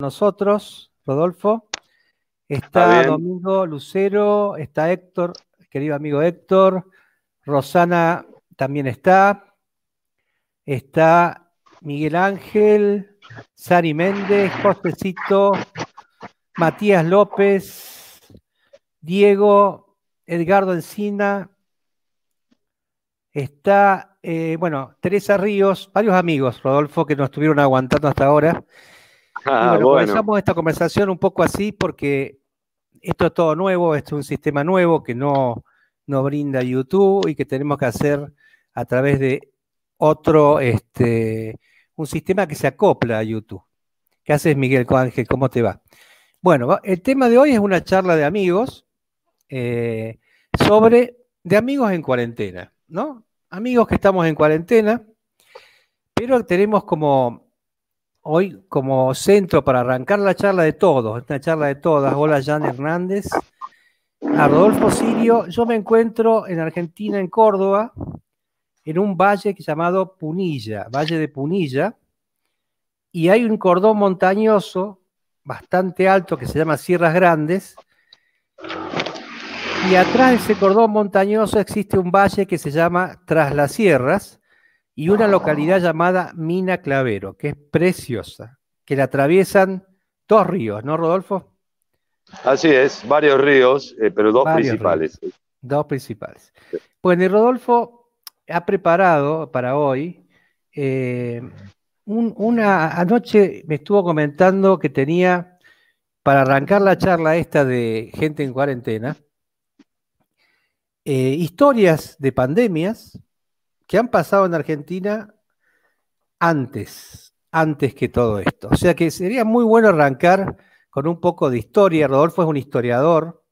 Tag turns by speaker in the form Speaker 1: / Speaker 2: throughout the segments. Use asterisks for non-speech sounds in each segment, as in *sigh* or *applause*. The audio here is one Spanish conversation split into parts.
Speaker 1: nosotros, Rodolfo. Está, Domingo Lucero, está Héctor, querido amigo Héctor, Rosana también está, está Miguel Ángel, Sari Méndez, Cito, Matías López, Diego, Edgardo Encina, está, eh, bueno, Teresa Ríos, varios amigos, Rodolfo, que nos estuvieron aguantando hasta ahora. Ah, bueno, comenzamos esta conversación un poco así porque esto es todo nuevo, esto es un sistema nuevo que no, brinda YouTube y que tenemos que hacer a través de otro, este, un sistema que se acopla a YouTube. ¿Qué haces, Miguel Ángel? ¿Cómo te va? Bueno, el tema de hoy es una charla de amigos eh, sobre de amigos en cuarentena, ¿no? Amigos que estamos en cuarentena, pero tenemos como hoy como centro para arrancar la charla de todos, esta charla de todas. Hola, Jan Hernández. A Rodolfo Sirio, yo me encuentro en Argentina, en Córdoba, en un valle llamado Punilla, Valle de Punilla, y hay un cordón montañoso bastante alto que se llama Sierras Grandes, y atrás de ese cordón montañoso existe un valle que se llama Tras las Sierras, y una ah. localidad llamada Mina Clavero, que es preciosa, que la atraviesan dos ríos, ¿no, Rodolfo?
Speaker 2: Así es, varios ríos, eh, pero dos principales.
Speaker 1: dos principales. Bueno, y Rodolfo ha preparado para hoy eh, una. Anoche me estuvo comentando que tenía, para arrancar la charla esta de gente en cuarentena, eh, historias de pandemias han pasado en Argentina antes, antes que todo esto. O sea que sería muy bueno arrancar con un poco de historia. Rodolfo es un historiador,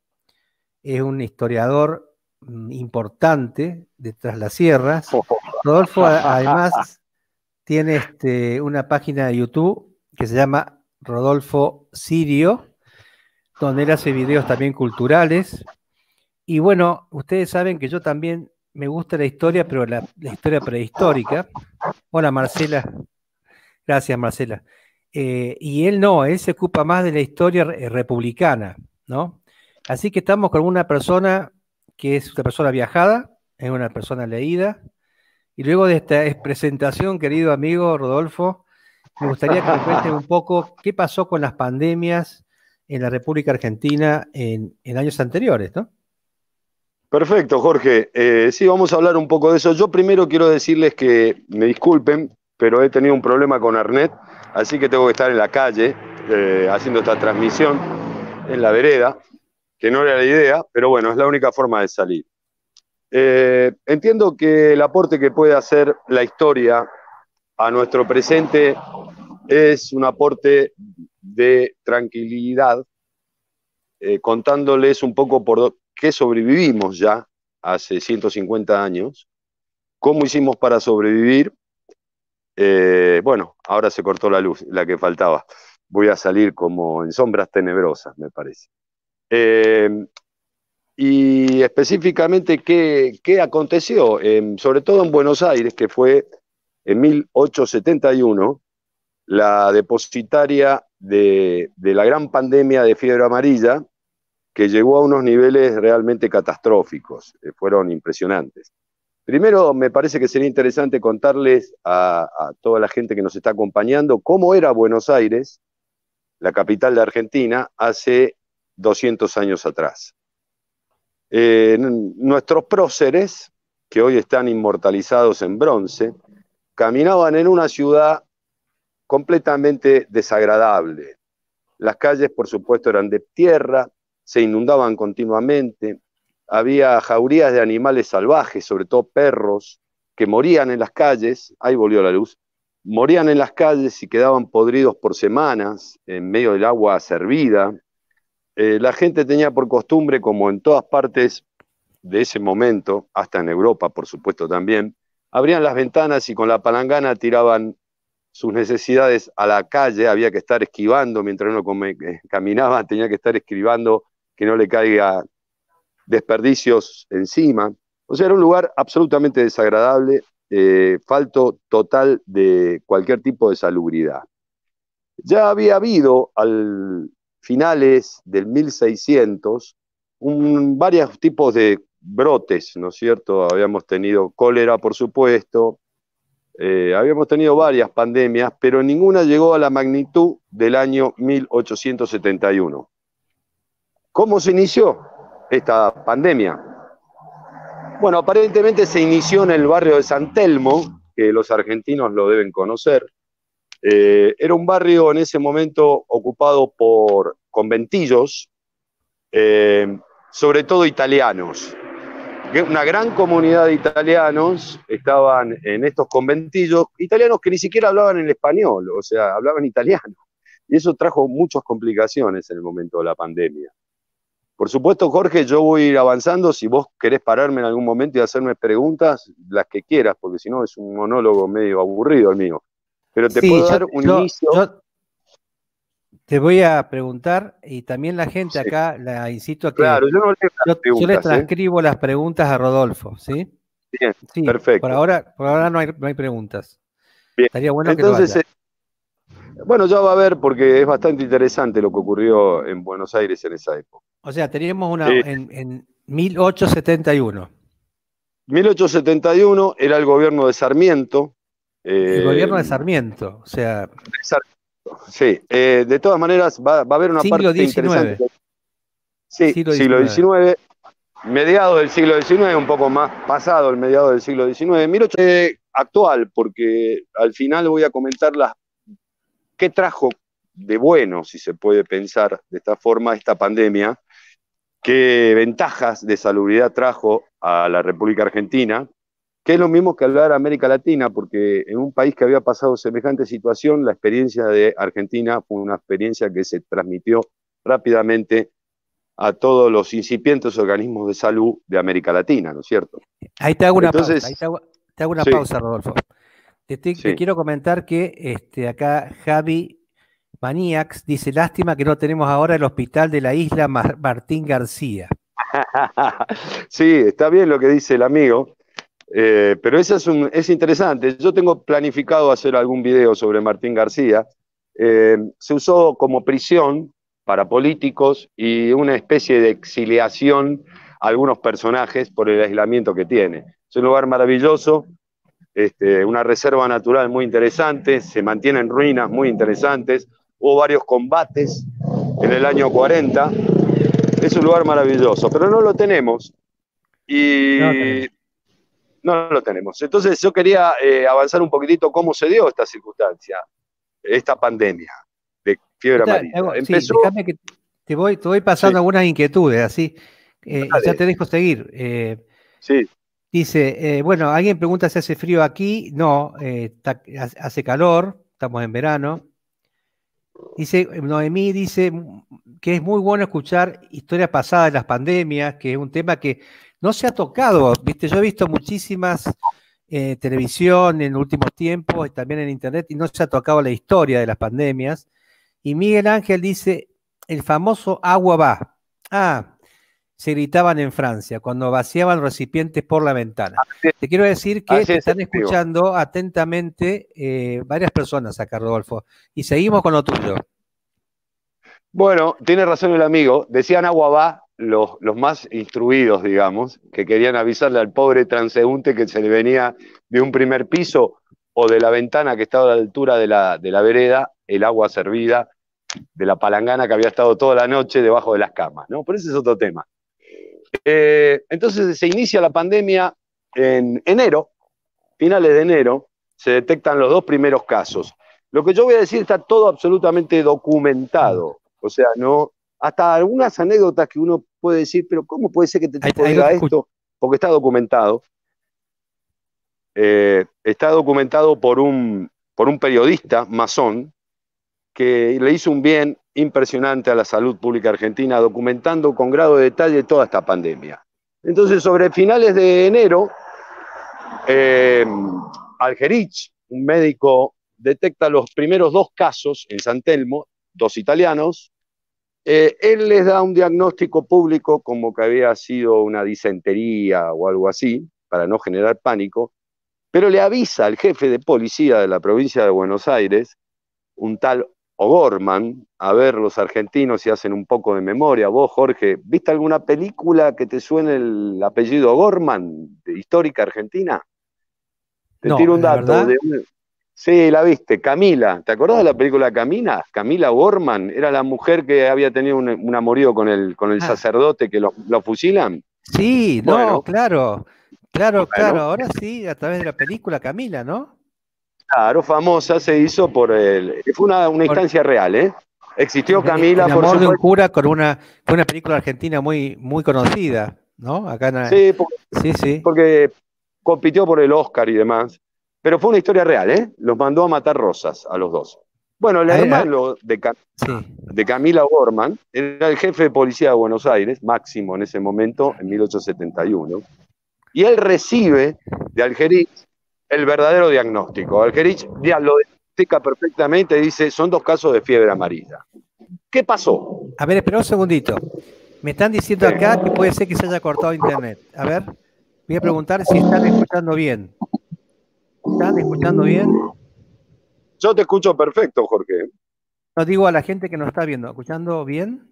Speaker 1: es un historiador mm, importante de Tras las Sierras. *laughs* Rodolfo además tiene este, una página de YouTube que se llama Rodolfo Sirio, donde él hace videos también culturales. Y bueno, ustedes saben que yo también me gusta la historia, pero la, historia prehistórica. Hola Marcela, gracias Marcela. Eh, y él no, él se ocupa más de la historia republicana, ¿no? Así que estamos con una persona que es una persona viajada, es una persona leída. Y luego de esta presentación, querido amigo Rodolfo, me gustaría que me cuentes un poco qué pasó con las pandemias en la República Argentina en, en años anteriores, ¿no?
Speaker 2: Perfecto, Jorge. Eh, sí, vamos a hablar un poco de eso. Yo primero quiero decirles que me disculpen, pero he tenido un problema con Arnet, así que tengo que estar en la calle eh, haciendo esta transmisión en la vereda, que no era la idea, pero bueno, es la única forma de salir. Eh, entiendo que el aporte que puede hacer la historia a nuestro presente es un aporte de tranquilidad, contándoles un poco por, ¿Qué sobrevivimos ya hace 150 años. ¿Cómo hicimos para sobrevivir? Eh, bueno, ahora se cortó la luz, la que faltaba. Voy a salir como en sombras tenebrosas, me parece. Eh, y específicamente, ¿qué, aconteció? sobre todo en Buenos Aires, que fue en 1871 la depositaria de la gran pandemia de fiebre amarilla, que llegó a unos niveles realmente catastróficos, eh, fueron impresionantes. Primero, me parece que sería interesante contarles a, toda la gente que nos está acompañando cómo era Buenos Aires, la capital de Argentina, hace 200 años atrás. Eh, nuestros próceres, que hoy están inmortalizados en bronce, caminaban en una ciudad completamente desagradable. Las calles, por supuesto, eran de tierra, se inundaban continuamente, había jaurías de animales salvajes, sobre todo perros, que morían en las calles, ahí volvió la luz, morían en las calles y quedaban podridos por semanas en medio del agua servida. Eh, la gente tenía por costumbre, como en todas partes de ese momento, hasta en Europa, por supuesto también, abrían las ventanas y con la palangana tiraban sus necesidades a la calle, había que estar esquivando, mientras uno eh, caminaba *laughs* tenía que estar esquivando que no le caiga desperdicios encima. O sea, era un lugar absolutamente desagradable, eh, falto total de cualquier tipo de salubridad. Ya había habido al finales del 1600 un, varios tipos de brotes, ¿no es cierto? Habíamos tenido cólera, por supuesto, eh, habíamos tenido varias pandemias, pero ninguna llegó a la magnitud del año 1871. ¿Cómo se inició esta pandemia? Bueno, aparentemente se inició en el barrio de San Telmo, que los argentinos lo deben conocer. Eh, era un barrio en ese momento ocupado por conventillos, eh, sobre todo italianos. Una gran comunidad de italianos estaban en estos conventillos, italianos que ni siquiera hablaban el español, o sea, hablaban italiano. Y eso trajo muchas complicaciones en el momento de la pandemia. Por supuesto, Jorge, yo voy a ir avanzando. Si vos querés pararme en algún momento y hacerme preguntas, las que quieras, porque si no es un monólogo medio aburrido el mío. Pero te puedo dar un inicio.
Speaker 1: te voy a preguntar, y también la gente acá la insisto a que. Claro, yo, no le, ¿eh? transcribo las preguntas a Rodolfo, ¿sí? Bien, sí, perfecto. Por ahora, ahora no, hay, preguntas.
Speaker 2: Bien. Estaría bueno Entonces, que
Speaker 1: eh,
Speaker 2: bueno, ya va a ver porque es bastante interesante lo que ocurrió en Buenos Aires en esa época.
Speaker 1: O sea, teníamos una en, 1871. 1871
Speaker 2: era el gobierno de Sarmiento, el eh, gobierno de
Speaker 1: Sarmiento, o sea.
Speaker 2: Sí, eh, de todas maneras va, a haber una siglo parte interesante. Sí, siglo, XIX. mediado del siglo XIX, un poco más pasado el mediado del siglo XIX, 18... actual, porque al final voy a comentar las qué trajo de bueno, si se puede pensar de esta forma, esta pandemia qué ventajas de salubridad trajo a la República Argentina, que es lo mismo que hablar a América Latina, porque en un país que había pasado semejante situación, la experiencia de Argentina fue una experiencia que se transmitió rápidamente a todos los incipientes organismos de salud de América Latina, ¿no es cierto?
Speaker 1: Ahí te hago una pausa, Rodolfo. Te, quiero comentar que este, acá Javi Maniacs dice, lástima que no tenemos ahora el hospital de la isla Martín García.
Speaker 2: *laughs* sí, está bien lo que dice el amigo, eh, pero eso es, interesante. Yo tengo planificado hacer algún video sobre Martín García. Eh, se usó como prisión para políticos y una especie de exiliación a algunos personajes por el aislamiento que tiene. Es un lugar maravilloso, este, una reserva natural muy interesante, se mantienen ruinas muy interesantes, hubo varios combates en el año 40. Es un lugar maravilloso, pero no lo tenemos. Y no, lo tenemos. Entonces yo quería eh, avanzar un poquitito cómo se dio esta circunstancia, esta pandemia de fiebre amarilla. Eh,
Speaker 1: te voy, pasando algunas inquietudes, así eh, ya te dejo seguir. sí. Dice, bueno, alguien pregunta si hace frío aquí. No, hace calor, estamos en verano. Dice, Noemí dice que es muy bueno escuchar historias pasadas de las pandemias, que es un tema que no se ha tocado. Viste, yo he visto muchísimas eh, televisión en últimos tiempos, y también en internet, y no se ha tocado la historia de las pandemias. Y Miguel Ángel dice, el famoso agua va. Ah, se gritaban en Francia, cuando vaciaban recipientes por la ventana. te quiero decir que están escuchando atentamente eh, varias personas acá, Rodolfo. Y seguimos con lo tuyo.
Speaker 2: Bueno, tiene razón el amigo. Decían Aguabá los, los más instruidos, digamos, que querían avisarle al pobre transeúnte que se le venía de un primer piso o de la ventana que estaba a la altura de la, de la vereda, el agua servida de la palangana que había estado toda la noche debajo de las camas, ¿no? Pero ese es otro tema. Eh, entonces se inicia la pandemia en enero, finales de enero, se detectan los dos primeros casos. Lo que yo voy a decir está todo absolutamente documentado. O sea, no. Hasta algunas anécdotas que uno puede decir, pero ¿cómo puede ser que te, diga esto? Porque está documentado. Eh, está documentado por un, por un periodista masón que le hizo un bien impresionante a la salud pública argentina, documentando con grado de detalle toda esta pandemia. Entonces, sobre finales de enero, eh, Algerich, un médico, detecta los primeros dos casos en San Telmo, dos italianos. Eh, él les da un diagnóstico público como que había sido una disentería o algo así, para no generar pánico, pero le avisa al jefe de policía de la provincia de Buenos Aires, un tal Gorman, a ver los argentinos si hacen un poco de memoria. Vos, Jorge, ¿viste alguna película que te suene el apellido Gorman? histórica argentina? Te tiro un dato. Sí, la viste, Camila. ¿Te acordás de la película Camila? Camila Gorman era la mujer que había tenido un, amorío con el, con el ah. sacerdote que lo, fusilan.
Speaker 1: Sí, no, claro. Claro, claro, ahora sí, a través de la película Camila, ¿no?
Speaker 2: Claro, famosa se hizo por el. Fue una, instancia real, ¿eh? Existió Camila. El amor por de un
Speaker 1: cura con una, una película argentina muy, muy conocida, ¿no? Acá en, sí,
Speaker 2: sí, sí. Porque compitió por el Oscar y demás. Pero fue una historia real, ¿eh? Los mandó a matar rosas a los dos. Bueno, el hermano De, Camila Gorman era el jefe de policía de Buenos Aires, máximo en ese momento, en 1871. Y él recibe de Algeriz el verdadero diagnóstico. Algerich lo diagnostica perfectamente dice, son dos casos de fiebre amarilla.
Speaker 1: ¿Qué pasó? A ver, espera un segundito. Me están diciendo acá que puede ser que se haya cortado internet. A ver, voy a preguntar si están escuchando bien. ¿Están escuchando bien? Yo te escucho perfecto, Jorge. No digo a la gente que nos está viendo, ¿escuchando bien?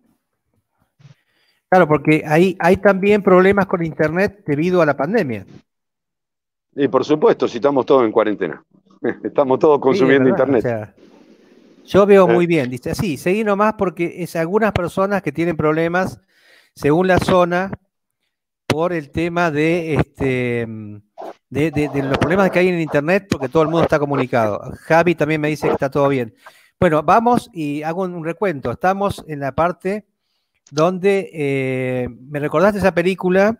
Speaker 1: Claro, porque hay también problemas con internet debido a la pandemia.
Speaker 2: Y por supuesto, si estamos todos en cuarentena, *laughs* estamos todos consumiendo internet.
Speaker 1: yo veo eh. muy bien, dice, sí, seguí nomás porque es algunas personas que tienen problemas según la zona por el tema de, este, de, los problemas que hay en internet porque todo el mundo está comunicado. Javi también me dice que está todo bien. Bueno, vamos y hago un recuento. Estamos en la parte donde eh, me recordaste esa película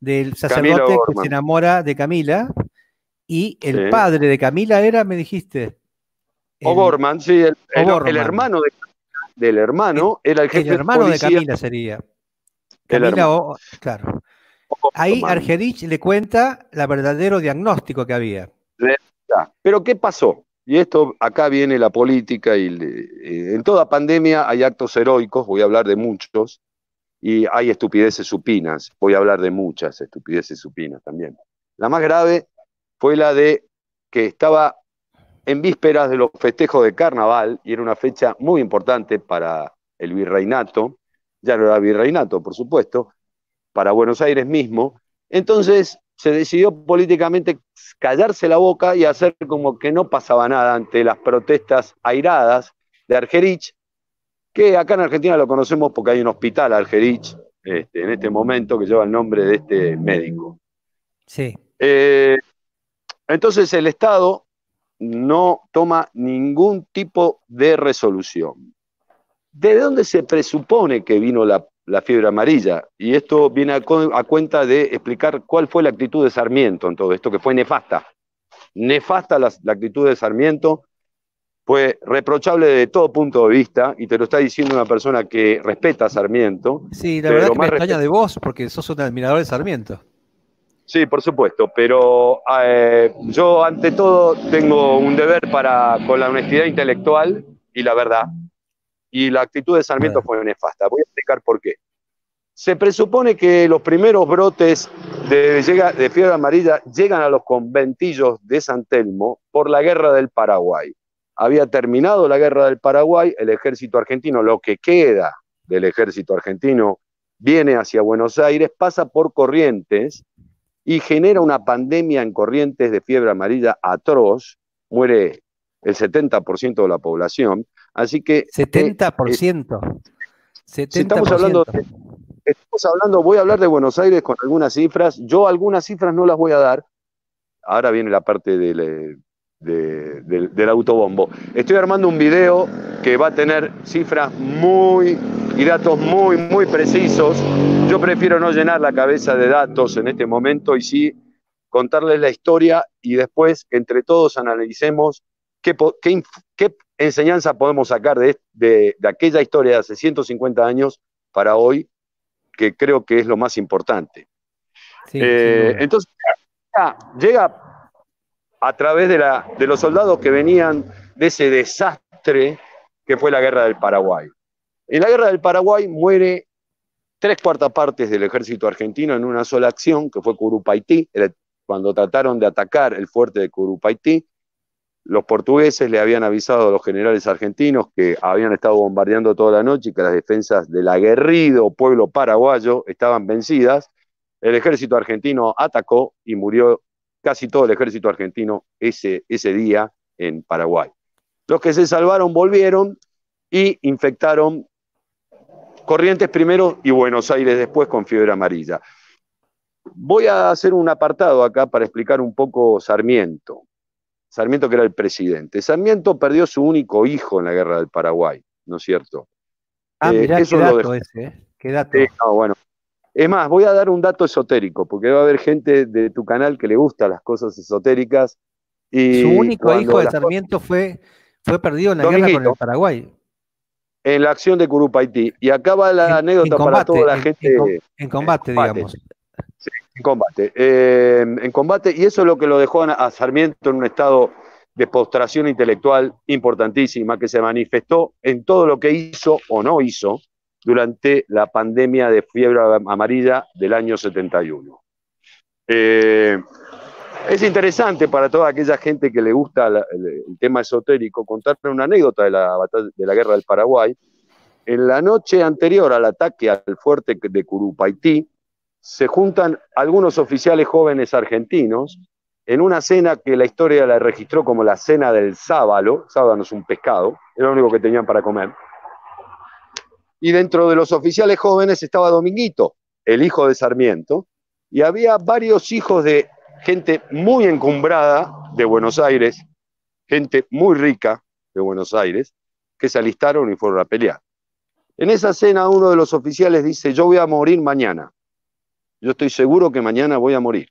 Speaker 1: del sacerdote que se enamora de Camila y el padre de Camila era, me dijiste.
Speaker 2: O O'Gorman, sí, el, el, hermano del hermano el, era el jefe El hermano de, Camila sería.
Speaker 1: Camila claro. Ahí Argerich le cuenta el verdadero diagnóstico que había.
Speaker 2: Pero ¿qué pasó? Y esto, acá viene la política y eh, en toda pandemia hay actos heroicos, voy a hablar de muchos, y hay estupideces supinas. Voy a hablar de muchas estupideces supinas también. La más grave fue la de que estaba en vísperas de los festejos de carnaval y era una fecha muy importante para el virreinato, ya no era virreinato, por supuesto, para Buenos Aires mismo. Entonces se decidió políticamente callarse la boca y hacer como que no pasaba nada ante las protestas airadas de Argerich, que acá en Argentina lo conocemos porque hay un hospital, Algerich, este, en este momento, que lleva el nombre de este médico. Sí. Eh, entonces el Estado no toma ningún tipo de resolución. ¿De dónde se presupone que vino la, fiebre amarilla? Y esto viene a, cuenta de explicar cuál fue la actitud de Sarmiento en todo esto, que fue nefasta. Nefasta la actitud de Sarmiento fue reprochable de todo punto de vista y te lo está diciendo una persona que respeta a Sarmiento.
Speaker 1: Sí, la verdad que me extraña de vos porque sos un admirador de Sarmiento.
Speaker 2: Sí, por supuesto, pero eh, yo ante todo tengo un deber para con la honestidad intelectual y la verdad. Y la actitud de Sarmiento fue nefasta. Voy a explicar por qué. Se presupone que los primeros brotes de, de fiebre amarilla llegan a los conventillos de San Telmo por la guerra del Paraguay había terminado la guerra del Paraguay, el ejército argentino, lo que queda del ejército argentino, viene hacia Buenos Aires, pasa por Corrientes y genera una pandemia en Corrientes de fiebre amarilla atroz, muere el 70% de la población, así que... 70%.
Speaker 1: Eh,
Speaker 2: 70%. estamos hablando, estamos hablando, voy a hablar de Buenos Aires con algunas cifras, yo algunas cifras no las voy a dar, ahora viene la parte del eh, del autobombo. Estoy armando un video que va a tener cifras muy y datos muy, muy precisos. Yo prefiero no llenar la cabeza de datos en este momento y sí contarles la historia y después entre todos analicemos qué, enseñanza podemos sacar de, aquella historia de hace 150 años para hoy, que creo que es lo más importante. Eh, entonces, llega a través de, los soldados que venían de ese desastre que fue la guerra del Paraguay. En la guerra del Paraguay muere tres cuartas partes del ejército argentino en una sola acción, que fue Curupaití, cuando trataron de atacar el fuerte de Curupaití. Los portugueses le habían avisado a los generales argentinos que habían estado bombardeando toda la noche y que las defensas del aguerrido pueblo paraguayo estaban vencidas. El ejército argentino atacó y murió casi todo el ejército argentino ese, ese día en Paraguay. Los que se salvaron volvieron y infectaron Corrientes primero y Buenos Aires después con fiebre amarilla. Voy a hacer un apartado acá para explicar un poco Sarmiento. Sarmiento que era el presidente. Sarmiento perdió su único hijo en la guerra del Paraguay, ¿no es cierto?
Speaker 1: Ah, eh, mirá, eh, qué dato ese,
Speaker 2: qué dato. bueno, es más, voy a dar un dato esotérico, porque va a haber gente de tu canal que le gusta las cosas esotéricas. Su único hijo de
Speaker 1: Sarmiento fue, fue perdido en la guerra con el Paraguay.
Speaker 2: En la acción de Curupaití. Y acá va la anécdota para toda la gente. En, combate, digamos. Sí, en combate. Eh, en combate, y eso es lo que lo dejó a Sarmiento en un estado de postración intelectual importantísima que se manifestó en todo lo que hizo o no hizo durante la pandemia de fiebre amarilla del año 71. Eh, es interesante para toda aquella gente que le gusta el, tema esotérico contarte una anécdota de la, de la guerra del Paraguay. En la noche anterior al ataque al fuerte de Curupaití, se juntan algunos oficiales jóvenes argentinos en una cena que la historia la registró como la cena del sábalo. no es un pescado, era lo único que tenían para comer y dentro de los oficiales jóvenes estaba Dominguito, el hijo de Sarmiento, y había varios hijos de gente muy encumbrada de Buenos Aires, gente muy rica de Buenos Aires, que se alistaron y fueron a pelear. En esa cena uno de los oficiales dice, yo voy a morir mañana, yo estoy seguro que mañana voy a morir.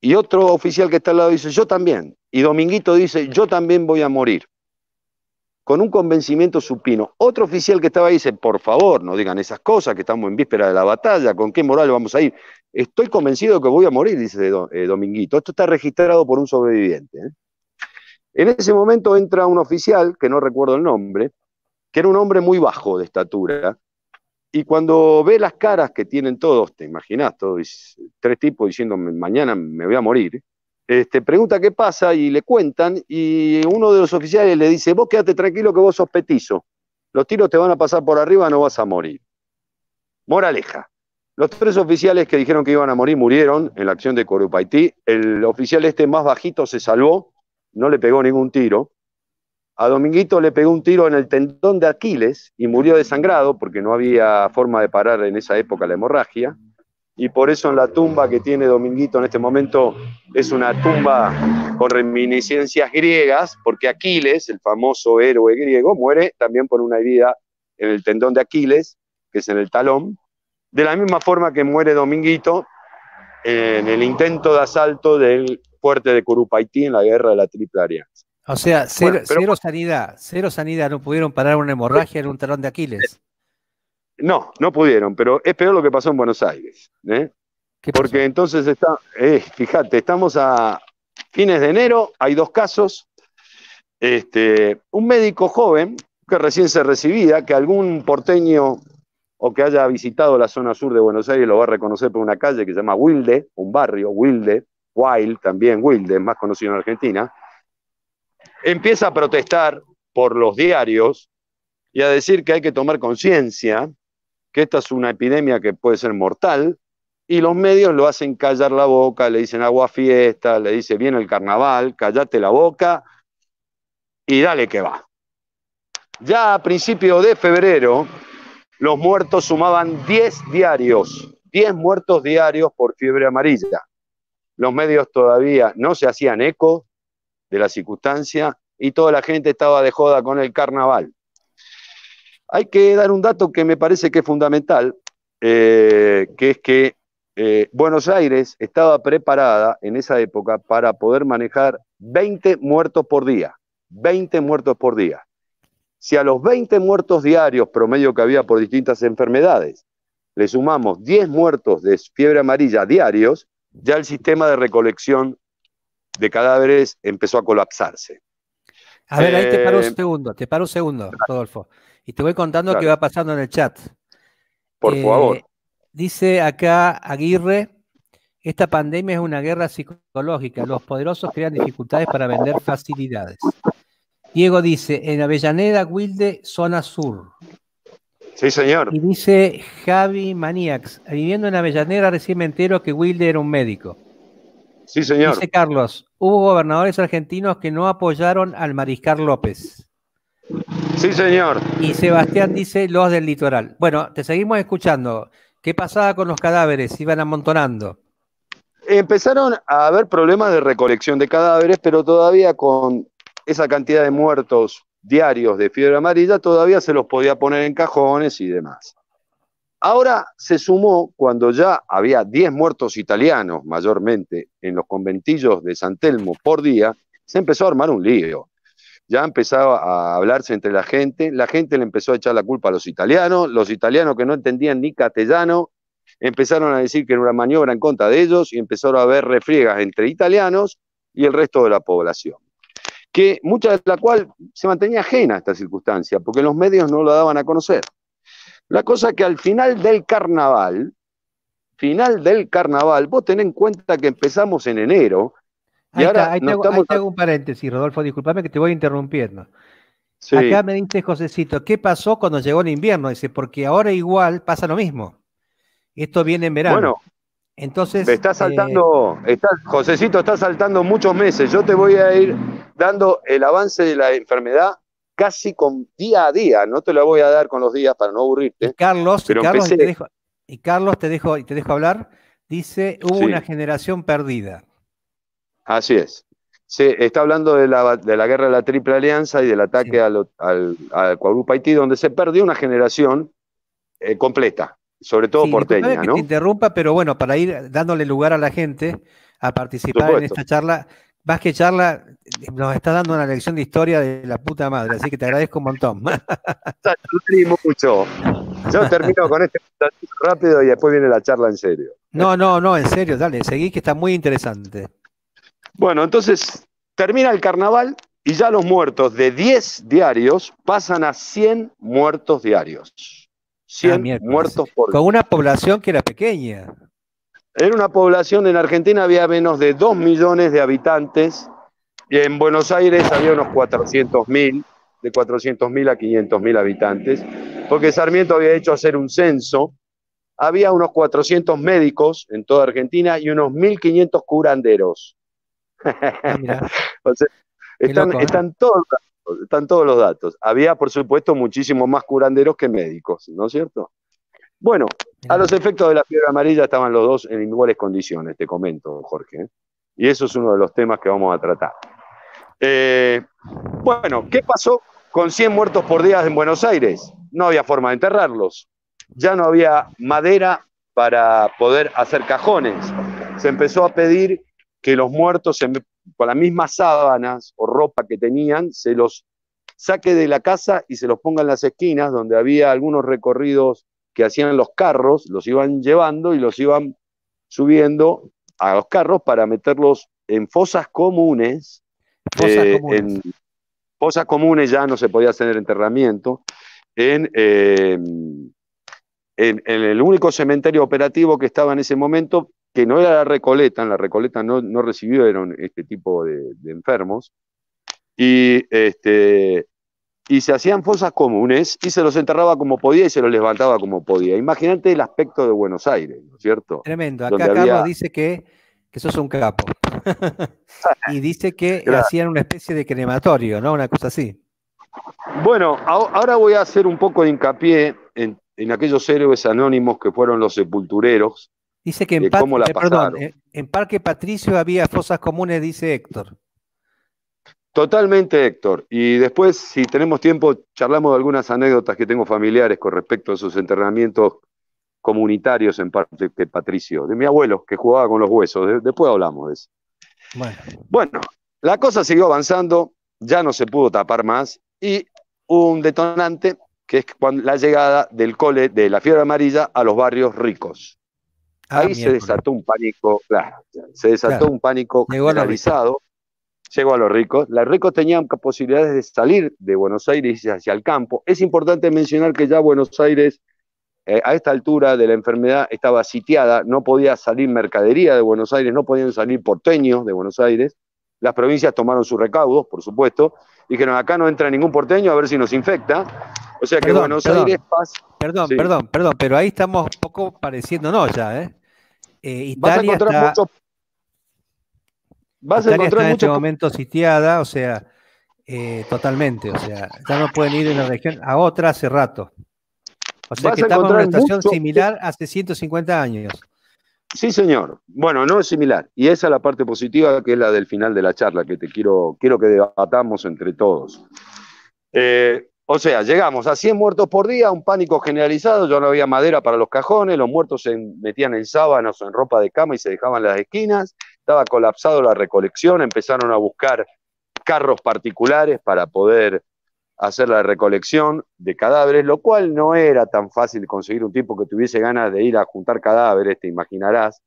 Speaker 2: Y otro oficial que está al lado dice, yo también. Y Dominguito dice, yo también voy a morir con un convencimiento supino. Otro oficial que estaba ahí dice, por favor, no digan esas cosas, que estamos en víspera de la batalla, ¿con qué moral vamos a ir? Estoy convencido que voy a morir, dice eh, Dominguito. Esto está registrado por un sobreviviente. ¿eh? En ese momento entra un oficial, que no recuerdo el nombre, que era un hombre muy bajo de estatura, y cuando ve las caras que tienen todos, te imaginas, todos tres tipos diciendo, mañana me voy a morir, este, pregunta qué pasa y le cuentan y uno de los oficiales le dice, vos quédate tranquilo que vos sos petizo, los tiros te van a pasar por arriba, no vas a morir. Moraleja, los tres oficiales que dijeron que iban a morir murieron en la acción de Corupaití, el oficial este más bajito se salvó, no le pegó ningún tiro, a Dominguito le pegó un tiro en el tendón de Aquiles y murió desangrado porque no había forma de parar en esa época la hemorragia y por eso en la tumba que tiene Dominguito en este momento es una tumba con reminiscencias griegas, porque Aquiles, el famoso héroe griego, muere también por una herida en el tendón de Aquiles, que es en el talón, de la misma forma que muere Dominguito en el intento de asalto del fuerte de Curupaití en la guerra de la Triple Alianza.
Speaker 1: O sea, cero sanidad, cero sanidad, no pudieron parar una hemorragia en un talón de Aquiles.
Speaker 2: No, no pudieron, pero es peor lo que pasó en Buenos Aires. ¿eh? Porque entonces está, eh, fíjate, estamos a fines de enero, hay dos casos. Este, un médico joven que recién se recibía, que algún porteño o que haya visitado la zona sur de Buenos Aires lo va a reconocer por una calle que se llama Wilde, un barrio, Wilde, Wild también, Wilde, más conocido en Argentina, empieza a protestar por los diarios y a decir que hay que tomar conciencia que esta es una epidemia que puede ser mortal, y los medios lo hacen callar la boca, le dicen agua fiesta, le dice viene el carnaval, callate la boca y dale que va. Ya a principio de febrero, los muertos sumaban 10 diarios, 10 muertos diarios por fiebre amarilla. Los medios todavía no se hacían eco de la circunstancia y toda la gente estaba de joda con el carnaval. Hay que dar un dato que me parece que es fundamental, eh, que es que eh, Buenos Aires estaba preparada en esa época para poder manejar 20 muertos por día, 20 muertos por día. Si a los 20 muertos diarios promedio que había por distintas enfermedades, le sumamos 10 muertos de fiebre amarilla diarios, ya el sistema de recolección de cadáveres empezó a colapsarse.
Speaker 1: A ver, ahí te paro un eh, segundo, te paro un segundo, Rodolfo. Y te voy contando qué va pasando en el chat. Por eh, favor. Dice acá Aguirre, esta pandemia es una guerra psicológica. Los poderosos crean dificultades para vender facilidades. Diego dice, en Avellaneda, Wilde, zona sur. Sí, señor. Y dice Javi Maniacs viviendo en Avellaneda recién me entero que Wilde era un médico.
Speaker 2: Sí, señor. Dice
Speaker 1: Carlos, hubo gobernadores argentinos que no apoyaron al mariscal López. Sí, señor. Y Sebastián dice los del litoral. Bueno, te seguimos escuchando. ¿Qué pasaba con los cadáveres? ¿Iban amontonando?
Speaker 2: Empezaron a haber problemas de recolección de cadáveres, pero todavía con esa cantidad de muertos diarios de fiebre amarilla, todavía se los podía poner en cajones y demás. Ahora se sumó cuando ya había 10 muertos italianos mayormente en los conventillos de San Telmo por día, se empezó a armar un lío. Ya empezaba a hablarse entre la gente, la gente le empezó a echar la culpa a los italianos, los italianos que no entendían ni castellano, empezaron a decir que era una maniobra en contra de ellos y empezaron a haber refriegas entre italianos y el resto de la población. Que mucha de la cual se mantenía ajena a esta circunstancia, porque los medios no lo daban a conocer. La cosa que al final del carnaval, final del carnaval, vos tenés en cuenta que empezamos en enero.
Speaker 1: Y ahí ahora te hago, un paréntesis, Rodolfo, disculpame que te voy interrumpiendo. Sí. Acá me dice Josecito, ¿qué pasó cuando llegó el invierno? Dice, porque ahora igual pasa lo mismo. Esto viene en verano. Bueno,
Speaker 2: entonces. Está saltando, eh, Josecito está saltando muchos meses. Yo te voy a ir dando el avance de la enfermedad casi con día a día. No te la voy a dar con los días para no aburrirte. Carlos, y
Speaker 1: Carlos, te dejo, y te dejo, hablar. Dice, hubo una generación perdida.
Speaker 2: Así es. Se está hablando de la, guerra de la Triple Alianza y del ataque al, al, Haití, donde se perdió una generación eh, completa, sobre todo por porteña. ¿no? te
Speaker 1: interrumpa, pero bueno, para ir dándole lugar a la gente a participar en esta charla, Vas que charla, nos está dando una lección de historia de la puta madre, así que te agradezco un montón.
Speaker 2: *laughs* mucho. Yo termino con este rápido y después viene la charla en serio.
Speaker 1: No, no, no, en serio, dale, seguí que está muy interesante. Bueno, entonces termina el
Speaker 2: carnaval y ya los muertos de 10 diarios pasan a 100 muertos diarios. 100 ah, muertos por
Speaker 1: Con una población que era pequeña.
Speaker 2: En una población en Argentina había menos de 2 millones de habitantes y en Buenos Aires había unos 400 mil, de 400 mil a 500 mil habitantes, porque Sarmiento había hecho hacer un censo. Había unos 400 médicos en toda Argentina y unos 1.500 curanderos. Ah, *laughs* están, ¿eh? están, todos, los datos. Había, por supuesto, muchísimos más curanderos que médicos, ¿no es cierto? Bueno, a los efectos de la fiebre amarilla estaban los dos en iguales condiciones, te comento, Jorge. ¿eh? Y eso es uno de los temas que vamos a tratar. Eh, bueno, ¿qué pasó con 100 muertos por día en Buenos Aires? No había forma de enterrarlos. Ya no había madera para poder hacer cajones. Se empezó a pedir que los muertos, con las mismas sábanas o ropa que tenían, se los saque de la casa y se los ponga en las esquinas donde había algunos recorridos que hacían los carros, los iban llevando y los iban subiendo a los carros para meterlos en fosas comunes. Fosas eh, comunes. En fosas comunes ya no se podía hacer enterramiento. Eh, en, en, el único cementerio operativo que estaba en ese momento, que no era la Recoleta, en la Recoleta no, no recibieron este tipo de, de enfermos. Y este, y se hacían fosas comunes y se los enterraba como podía y se los levantaba como podía. Imagínate el aspecto de Buenos Aires, ¿no es cierto? Tremendo. Acá Carlos
Speaker 1: dice que, sos un capo. *laughs* y dice que *laughs* hacían una especie de crematorio, ¿no? Una cosa así.
Speaker 2: Bueno, ahora voy a hacer un poco de hincapié en, aquellos héroes anónimos que fueron los sepultureros.
Speaker 1: Dice que en eh, eh, Parque Patricio había fosas comunes, dice Héctor.
Speaker 2: Totalmente, Héctor. Y después, si tenemos tiempo, charlamos de algunas anécdotas que tengo familiares con respecto a esos entrenamientos comunitarios en parte de Patricio, de mi abuelo que jugaba con los huesos. después hablamos de eso. Bueno. la cosa siguió avanzando, ya no se pudo tapar más y un detonante que es la llegada del cole de la fiebre amarilla a los barrios ricos. Ah, Ahí se desató un pánico, claro, se desató un pánico generalizado Llego a los ricos. Los ricos tenían posibilidades de salir de Buenos Aires hacia el campo. Es importante mencionar que ya Buenos Aires, eh, a esta altura de la enfermedad, estaba sitiada. No podía salir mercadería de Buenos Aires, no podían salir porteños de Buenos Aires. Las provincias tomaron sus recaudos, por supuesto. Dijeron, acá no entra ningún porteño, a ver si nos infecta. O sea que Buenos Aires
Speaker 1: pasa... Perdón, perdón, perdón, pero ahí estamos un poco pareciéndonos ya, ¿eh? eh Vas a encontrar
Speaker 2: Vas a encontrar está en este
Speaker 1: momento sitiada, o sea, eh, totalmente, o sea, ya no pueden ir de una región a otra hace rato. O sea, que estamos en una situación similar hace 150 años. Sí,
Speaker 2: señor. Bueno, no es similar. Y esa es la parte positiva, que es la del final de la charla, que te quiero, quiero que debatamos entre todos. Eh, o sea, llegamos a 100 muertos por día, un pánico generalizado, ya no había madera para los cajones, los muertos se metían en sábanas o en ropa de cama y se dejaban en las esquinas, estaba colapsado la recolección, empezaron a buscar carros particulares para poder hacer la recolección de cadáveres, lo cual no era tan fácil conseguir un tipo que tuviese ganas de ir a juntar cadáveres, te imaginarás,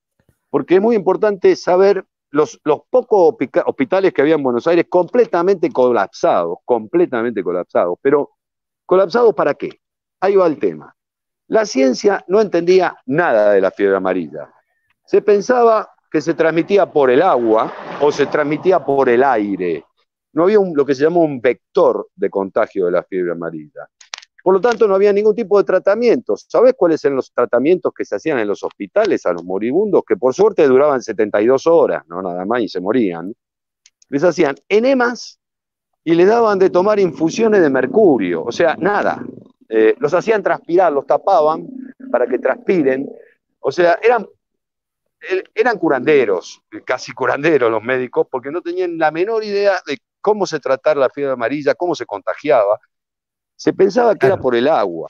Speaker 2: porque es muy importante saber los, los pocos hospitales que había en Buenos Aires completamente colapsados, completamente colapsados, pero colapsados para qué? Ahí va el tema. La ciencia no entendía nada de la fiebre amarilla. Se pensaba que se transmitía por el agua o se transmitía por el aire. No había lo que se llama un vector de contagio de la fiebre amarilla. Por lo tanto, no había ningún tipo de tratamiento. ¿Sabes cuáles eran los tratamientos que se hacían en los hospitales a los moribundos? Que por suerte duraban 72 horas, no nada más, y se morían. Les hacían enemas y le daban de tomar infusiones de mercurio. O sea, nada. Eh, los hacían transpirar, los tapaban para que transpiren. O sea, eran eh, eran curanderos, eh, casi curanderos los médicos, porque no tenían la menor idea de cómo se trataba la fiebre amarilla, cómo se contagiaba. Se pensaba que era por el agua.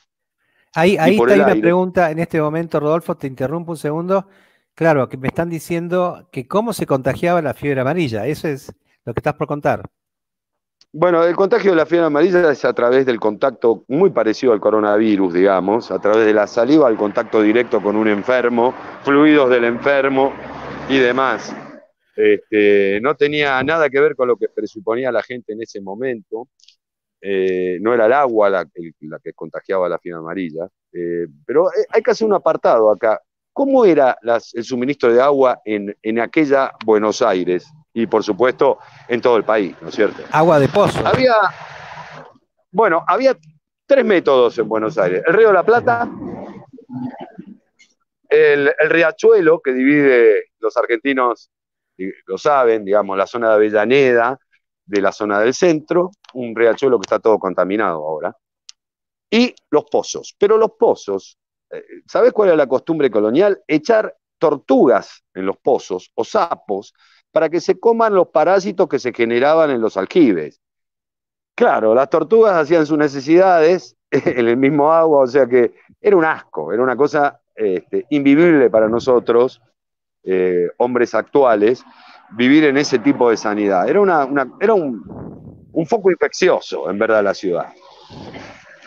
Speaker 1: Ahí, ahí está una pregunta en este momento, Rodolfo, te interrumpo un segundo. Claro, que me están diciendo que cómo se contagiaba la fiebre amarilla, eso es lo que estás por contar.
Speaker 2: Bueno, el contagio de la fiebre amarilla es a través del contacto muy parecido al coronavirus, digamos, a través de la saliva, al contacto directo con un enfermo, fluidos del enfermo y demás. Este, no tenía nada que ver con lo que presuponía la gente en ese momento. Eh, no era el agua la, que contagiaba la fiebre amarilla. Eh, pero eh, hay que hacer un apartado acá. ¿Cómo era el suministro de agua en aquella Buenos Aires? y por supuesto en todo el país, ¿no es cierto?
Speaker 1: Agua de pozo. Había,
Speaker 2: bueno, había tres métodos en Buenos Aires. El Río de la Plata, el, el riachuelo que divide los argentinos, lo saben, digamos, la zona de Avellaneda de la zona del centro, un riachuelo que está todo contaminado ahora, y los pozos. Pero los pozos, eh, ¿sabes cuál era la costumbre colonial? Echar tortugas en los pozos o sapos para que se coman los parásitos que se generaban en los aljibes. Claro, las tortugas hacían sus necesidades *laughs* en el mismo agua, o sea que era un asco, era una cosa este, invivible para nosotros, eh, hombres actuales, vivir en ese tipo de sanidad. Era, un, foco infeccioso, en verdad, la ciudad.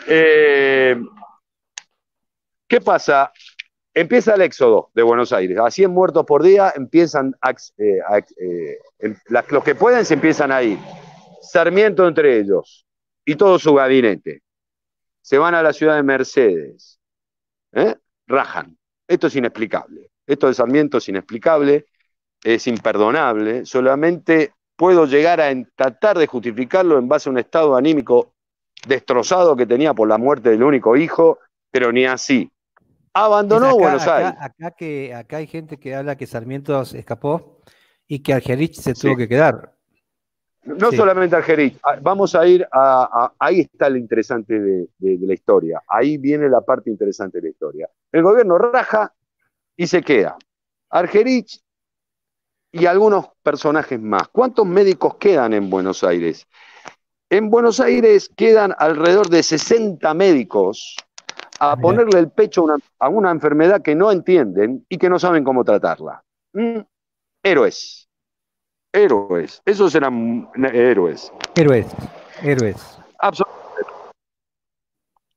Speaker 2: Eh, ¿Qué pasa? Empieza el éxodo de Buenos Aires. A 100 muertos por día empiezan eh, eh, em, los que pueden se empiezan a ir. Sarmiento entre ellos y todo su gabinete. Se van a la ciudad de Mercedes. ¿eh? Rajan. Esto es inexplicable. Esto de Sarmiento es inexplicable, es imperdonable. Solamente puedo llegar a tratar de justificarlo en base a un estado anímico destrozado que tenía por la muerte del único hijo, pero ni así
Speaker 1: Abandonó Buenos Aires. Acá, que, acá hay gente que habla que Sarmiento escapó y que Argerich se tuvo que quedar. No solamente
Speaker 2: Argerich, ah, vamos a ir a, ahí está lo interesante de, de, la historia, ahí viene la parte interesante de la historia. El gobierno raja y se queda. Argerich y algunos personajes más. ¿Cuántos médicos quedan en Buenos Aires? En Buenos Aires quedan alrededor de 60 médicos a ponerle el pecho a una enfermedad que no entienden y que no saben cómo tratarla. Mm, héroes. Héroes. Esos eran eh, héroes.
Speaker 1: Héroes. Héroes.
Speaker 2: Absolutamente.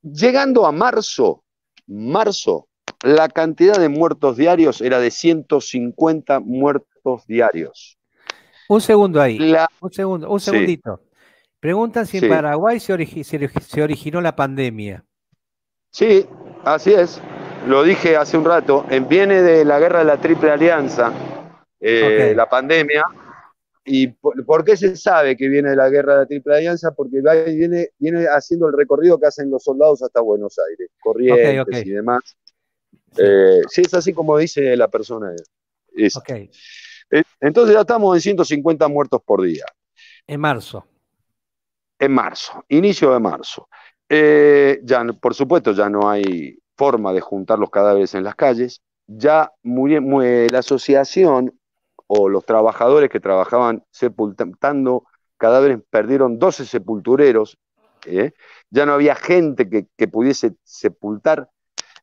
Speaker 2: Llegando a marzo, marzo, la cantidad de muertos diarios era de 150 muertos diarios.
Speaker 1: Un segundo ahí. Un segundo, un segundito. Preguntan si en Paraguay se originó la pandemia.
Speaker 2: Sí, así es. Lo dije hace un rato. Viene de la guerra de la Triple Alianza, eh, la pandemia. ¿Y por, qué se sabe que viene de la guerra de la Triple Alianza? Porque viene, viene haciendo el recorrido que hacen los soldados hasta Buenos Aires, corrientes y demás. Eh, sí. es así como dice la persona. Eh, entonces ya estamos en 150 muertos por día. En marzo. En marzo, inicio de marzo. Eh, ya, por supuesto, ya no hay forma de juntar los cadáveres en las calles. Ya la asociación o los trabajadores que trabajaban sepultando cadáveres perdieron 12 sepultureros. ¿eh? Ya no había gente que pudiese sepultar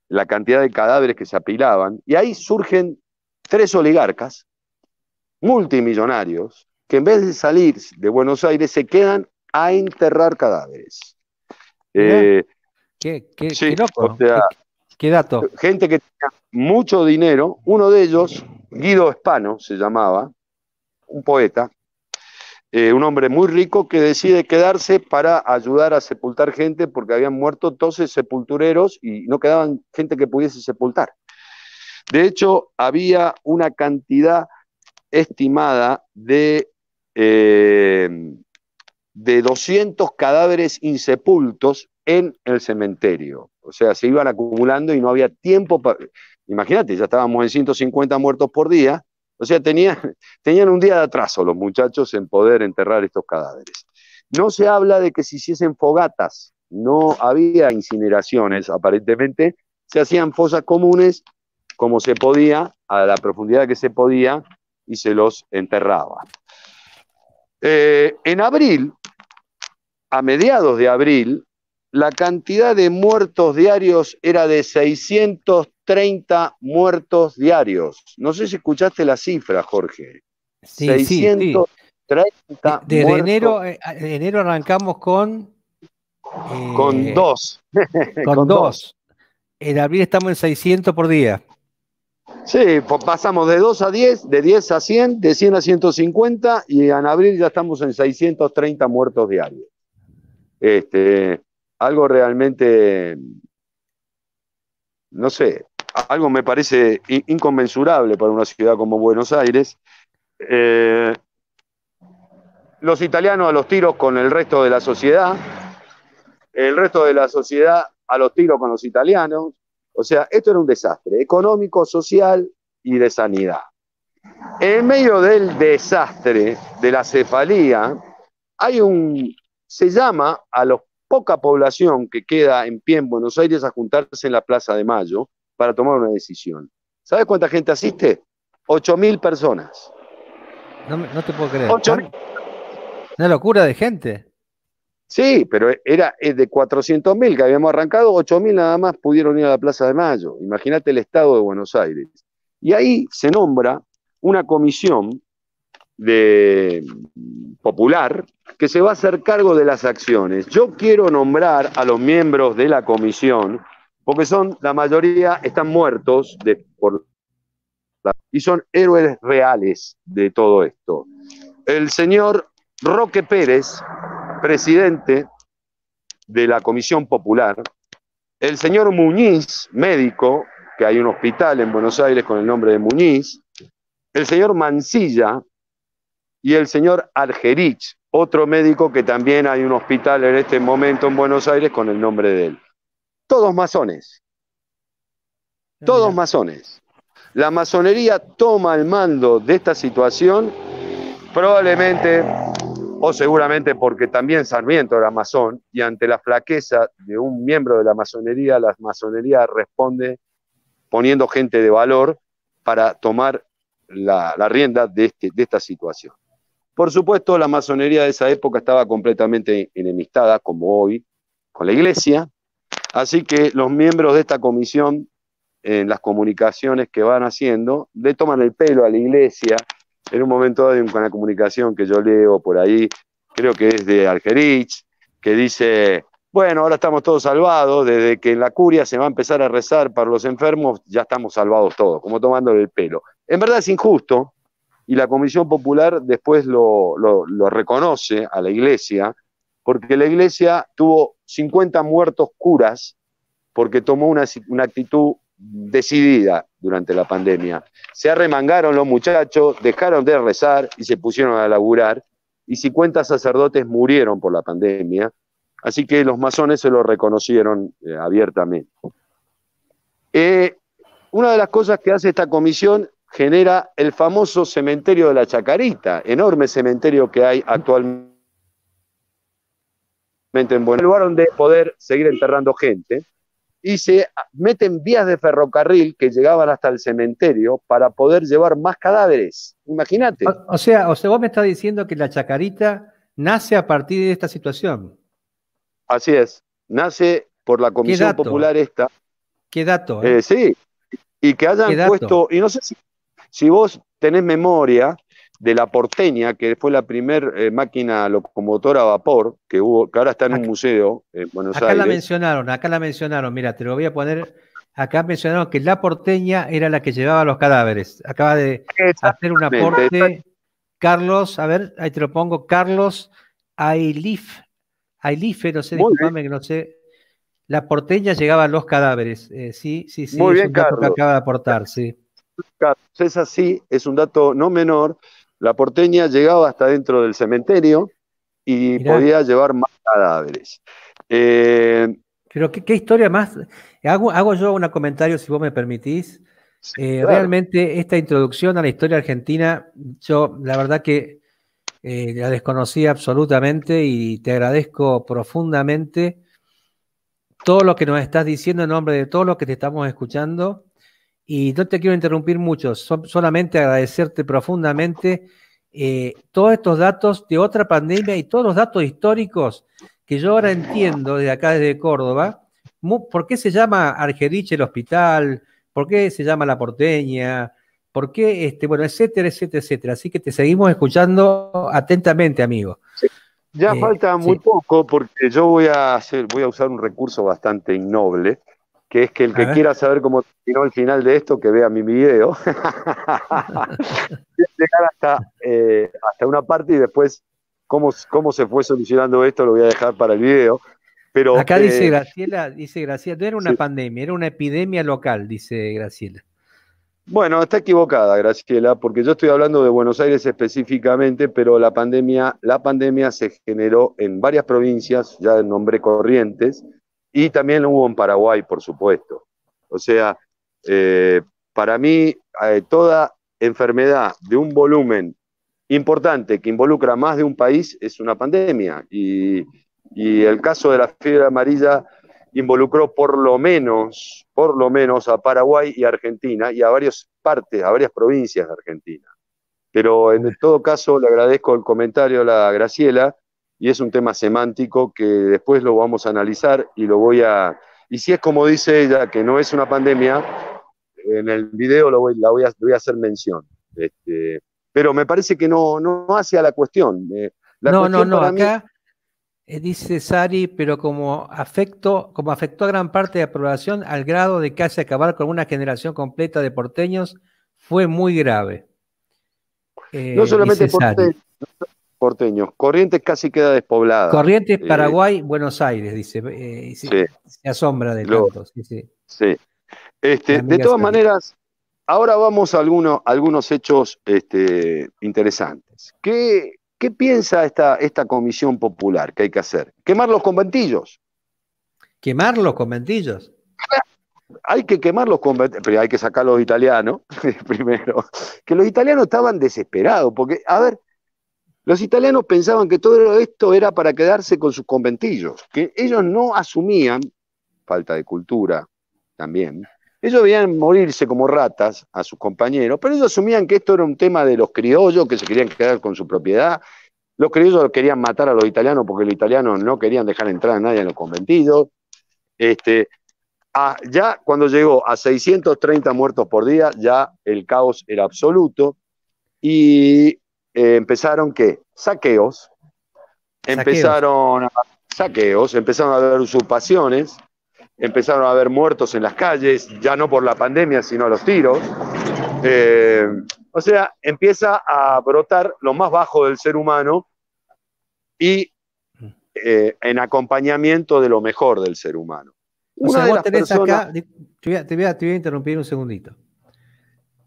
Speaker 2: la cantidad de cadáveres que se apilaban. Y ahí surgen tres oligarcas multimillonarios que en vez de salir de Buenos Aires se quedan a enterrar cadáveres. ¿Qué, dato? Gente que tenía mucho dinero, uno de ellos, Guido Espano se llamaba, un poeta, eh, un hombre muy rico que decide quedarse para ayudar a sepultar gente porque habían muerto 12 sepultureros y no quedaban gente que pudiese sepultar. De hecho, había una cantidad estimada de eh, de 200 cadáveres insepultos en el cementerio. O sea, se iban acumulando y no había tiempo para... Imagínate, ya estábamos en 150 muertos por día. O sea, *laughs* tenían, un día de atraso los muchachos en poder enterrar estos cadáveres. No se habla de que se hiciesen fogatas, no había incineraciones aparentemente, se hacían fosas comunes como se podía, a la profundidad que se podía, y se los enterraba. Eh, en abril a mediados de abril, la cantidad de muertos diarios era de 630 muertos diarios. No sé si escuchaste la cifra, Jorge.
Speaker 1: Sí, 630
Speaker 2: enero, eh,
Speaker 1: enero arrancamos con... Eh, con *laughs* dos. Con, dos. En abril estamos en 600 por día. Sí,
Speaker 2: pasamos de 2 a 10, de 10 a 100, de 100 a 150 y en abril ya estamos en 630 muertos diarios. Este, algo realmente, no sé, algo me parece inconmensurable para una ciudad como Buenos Aires. Eh, los italianos a los tiros con el resto de la sociedad, el resto de la sociedad a los tiros con los italianos. O sea, esto era un desastre económico, social y de sanidad. En medio del desastre, de la cefalía, hay un se llama a la poca población que queda en pie en Buenos Aires a juntarse en la Plaza de Mayo para tomar una decisión. ¿Sabes cuánta gente asiste? 8.000 personas.
Speaker 1: No, te puedo creer. una locura de gente.
Speaker 2: Sí, pero era eh, de 400.000 que habíamos arrancado, 8.000 nada más pudieron ir a la Plaza de Mayo. Imagínate el estado de Buenos Aires. Y ahí se nombra una comisión de, popular que se va a hacer cargo de las acciones. Yo quiero nombrar a los miembros de la comisión, porque son, la mayoría están muertos y son héroes reales de todo esto. El señor Roque Pérez, presidente de la Comisión Popular, el señor Muñiz, médico, que hay un hospital en Buenos Aires con el nombre de Muñiz, el señor Mancilla, y el señor Argerich, otro médico que también hay un hospital en este momento en Buenos Aires con el nombre de él. Todos masones. Ah, Todos masones. La masonería toma el mando de esta situación, probablemente o seguramente porque también Sarmiento era masón y ante la flaqueza de un miembro de la masonería, la masonería responde poniendo gente de valor para tomar la, rienda este, de esta situación. Por supuesto, la masonería de esa época estaba completamente enemistada, como hoy, con la iglesia. Así que los miembros de esta comisión, en las comunicaciones que van haciendo, le toman el pelo a la iglesia. En un momento dado, con la comunicación que yo leo por ahí, creo que es de Algerich, que dice, bueno, ahora estamos todos salvados, desde que en la curia se va a empezar a rezar para los enfermos, ya estamos salvados todos, como tomándole el pelo. En verdad es injusto, y la Comisión Popular después lo, reconoce a la iglesia, porque la iglesia tuvo 50 muertos curas porque tomó una, actitud decidida durante la pandemia. Se arremangaron los muchachos, dejaron de rezar y se pusieron a laburar, y 50 sacerdotes murieron por la pandemia, así que los masones se lo reconocieron eh, abiertamente. Eh, una de las cosas que hace esta comisión genera el famoso cementerio de la Chacarita, enorme cementerio que hay actualmente en Buenos Aires, lugar donde poder seguir enterrando gente, y se meten vías de ferrocarril que llegaban hasta el cementerio para poder llevar más
Speaker 1: cadáveres. Imagínate. O, sea, o sea, vos me estás diciendo que la Chacarita nace a partir de esta situación.
Speaker 2: Así es, nace por la Comisión Popular esta. ¿Qué dato? Eh? Eh, sí, y que hayan puesto, y no sé si si vos tenés memoria de la Porteña, que fue la primer eh, máquina locomotora a vapor que hubo, que ahora está en un museo en Buenos Aires. Acá la
Speaker 1: mencionaron, acá la mencionaron, mira, te lo voy a poner. Acá mencionaron que la Porteña era la que llevaba los cadáveres. Acaba de hacer un aporte. Carlos, a ver, ahí te lo pongo, Carlos Ailif, Ailife, no sé, disculpame que no sé. La porteña llegaba a los cadáveres, eh, sí, sí, sí, Muy bien, Carlos. acaba de aportar, sí.
Speaker 2: Es así, es un dato no menor. La porteña llegaba hasta dentro del cementerio y podía llevar más cadáveres. Eh,
Speaker 1: Pero ¿qué, historia más. Hago, yo un comentario, si vos me permitís. Eh, realmente esta introducción a la historia argentina, yo la verdad que eh, la desconocía absolutamente y te agradezco profundamente todo lo que nos estás diciendo en nombre de todos los que te estamos escuchando y no te quiero interrumpir mucho, solamente agradecerte profundamente eh, todos estos datos de otra pandemia y todos los datos históricos que yo ahora entiendo desde acá, desde Córdoba, por qué se llama Argerich el hospital, por qué se llama La Porteña, por qué, este, bueno, etcétera, etcétera, etcétera. Así que te seguimos escuchando atentamente, amigo. Ya eh, falta muy
Speaker 2: poco porque yo voy a, hacer, voy a usar un recurso bastante innoble que es que el que quiera saber cómo terminó el final de esto, que vea mi video. *laughs* llegar hasta, eh, hasta una parte y después cómo, cómo se fue solucionando esto lo voy a dejar para el video. Pero, Acá dice eh,
Speaker 1: Graciela, dice Graciela, no era una pandemia, era una epidemia local, dice Graciela.
Speaker 2: Bueno, está equivocada, Graciela, porque yo estoy hablando de Buenos Aires específicamente, pero la pandemia, la pandemia se generó en varias provincias, ya nombre Corrientes, y también lo hubo en Paraguay, por supuesto. O sea, eh, para mí, eh, toda enfermedad de un volumen importante que involucra más de un país es una pandemia. Y, el caso de la fiebre amarilla involucró por lo menos, por lo menos a Paraguay y Argentina y a varias partes, a varias provincias de Argentina. Pero en todo caso le agradezco el comentario a la Graciela y es un tema semántico que después lo vamos a analizar y lo voy a... Y si es como dice ella, que no es una pandemia, en el video lo voy, la voy a, hacer mención. Este, pero me parece que no, no hace a la eh, cuestión. no, no, no, acá
Speaker 1: eh, dice Sari, pero como, afecto, como afectó a gran parte de la población al grado de casi acabar con una generación completa de porteños, fue muy grave.
Speaker 2: no eh, solamente porteños porteños. Corrientes casi queda despoblada. Corrientes, eh, Paraguay,
Speaker 1: Buenos Aires, dice. Eh, se, asombra de lo,
Speaker 2: Sí, este, de todas maneras, ahora vamos a algunos, algunos hechos este, interesantes. ¿Qué, piensa esta, esta comisión popular que hay que hacer? Quemar los conventillos.
Speaker 1: ¿Quemar los conventillos?
Speaker 2: hay que quemar los pero hay que sacar los italianos *laughs* primero. Que los italianos estaban desesperados, porque, a ver, los italianos pensaban que todo esto era para quedarse con sus conventillos, que ellos no asumían, falta de cultura también, ellos veían morirse como ratas a sus compañeros, pero ellos asumían que esto era un tema de los criollos que se querían quedar con su propiedad. Los criollos querían matar a los italianos porque los italianos no querían dejar entrar a nadie en los conventillos. Este, ya cuando llegó a 630 muertos por día, ya el caos era absoluto. Y eh, empezaron que saqueos, empezaron saqueos. A, saqueos, empezaron a haber usurpaciones, empezaron a haber muertos en las calles, ya no por la pandemia, sino los tiros. Eh, o sea, empieza a brotar lo más bajo del ser humano y eh, en acompañamiento de lo mejor del ser humano.
Speaker 1: Una de las acá, te voy, a, interrumpir un segundito.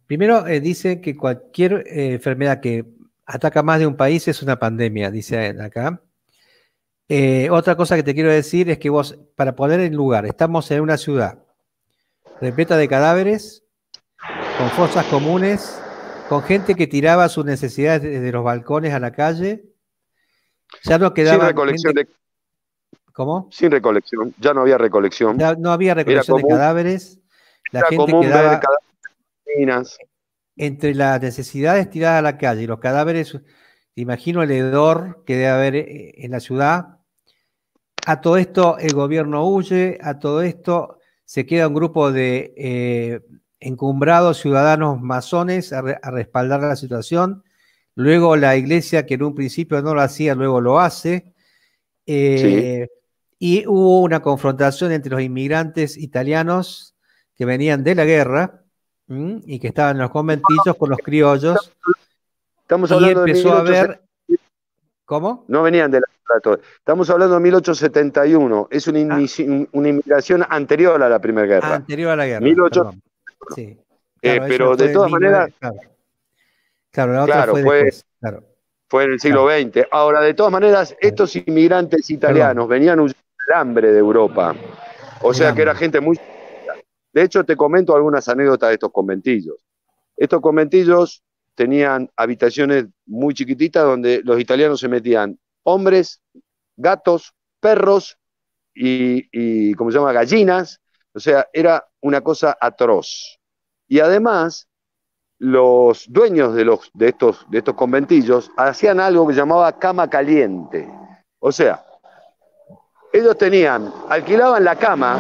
Speaker 1: Primero dice que cualquier enfermedad que ataca más de un país, es una pandemia, dice acá. Eh, otra cosa que te quiero decir es que vos, para poner en lugar, estamos en una ciudad repleta de cadáveres, con fosas comunes, con gente que tiraba sus necesidades desde los balcones a la calle. Ya no quedaba. Sin recolección de. ¿Cómo?
Speaker 2: Sin recolección, ya no había recolección. no había recolección de
Speaker 1: cadáveres. La gente quedaba.
Speaker 2: cadáveres
Speaker 1: entre las necesidades tiradas a la calle y los cadáveres, imagino el hedor que debe haber eh, en la ciudad. A todo esto el gobierno huye, a todo esto se queda un grupo de eh, encumbrados ciudadanos masones a, respaldar la situación. Luego la iglesia, que en un principio no lo hacía, luego lo hace. Eh, y hubo una confrontación entre los inmigrantes italianos que venían de la guerra y que estaban en los conventillos con los criollos. Estamos hablando y empezó de a ver. ¿Cómo?
Speaker 2: No venían de la Estamos hablando de 1871. Es ah. una, inmigración anterior a la Primera Guerra. Ah,
Speaker 1: anterior a la guerra. Sí. Eh, pero de todas maneras. Claro. la otra fue,
Speaker 2: en el siglo XX. Ahora, de todas maneras, estos inmigrantes italianos venían huyendo del hambre de Europa. O sea que era gente muy de hecho, te comento algunas anécdotas de estos conventillos. Estos conventillos tenían habitaciones muy chiquititas donde los italianos se metían hombres, gatos, perros y, como se llama, gallinas. O sea, era una cosa atroz. Y además, los dueños de, estos, de estos conventillos hacían algo que llamaba cama caliente. O sea, ellos tenían, alquilaban la cama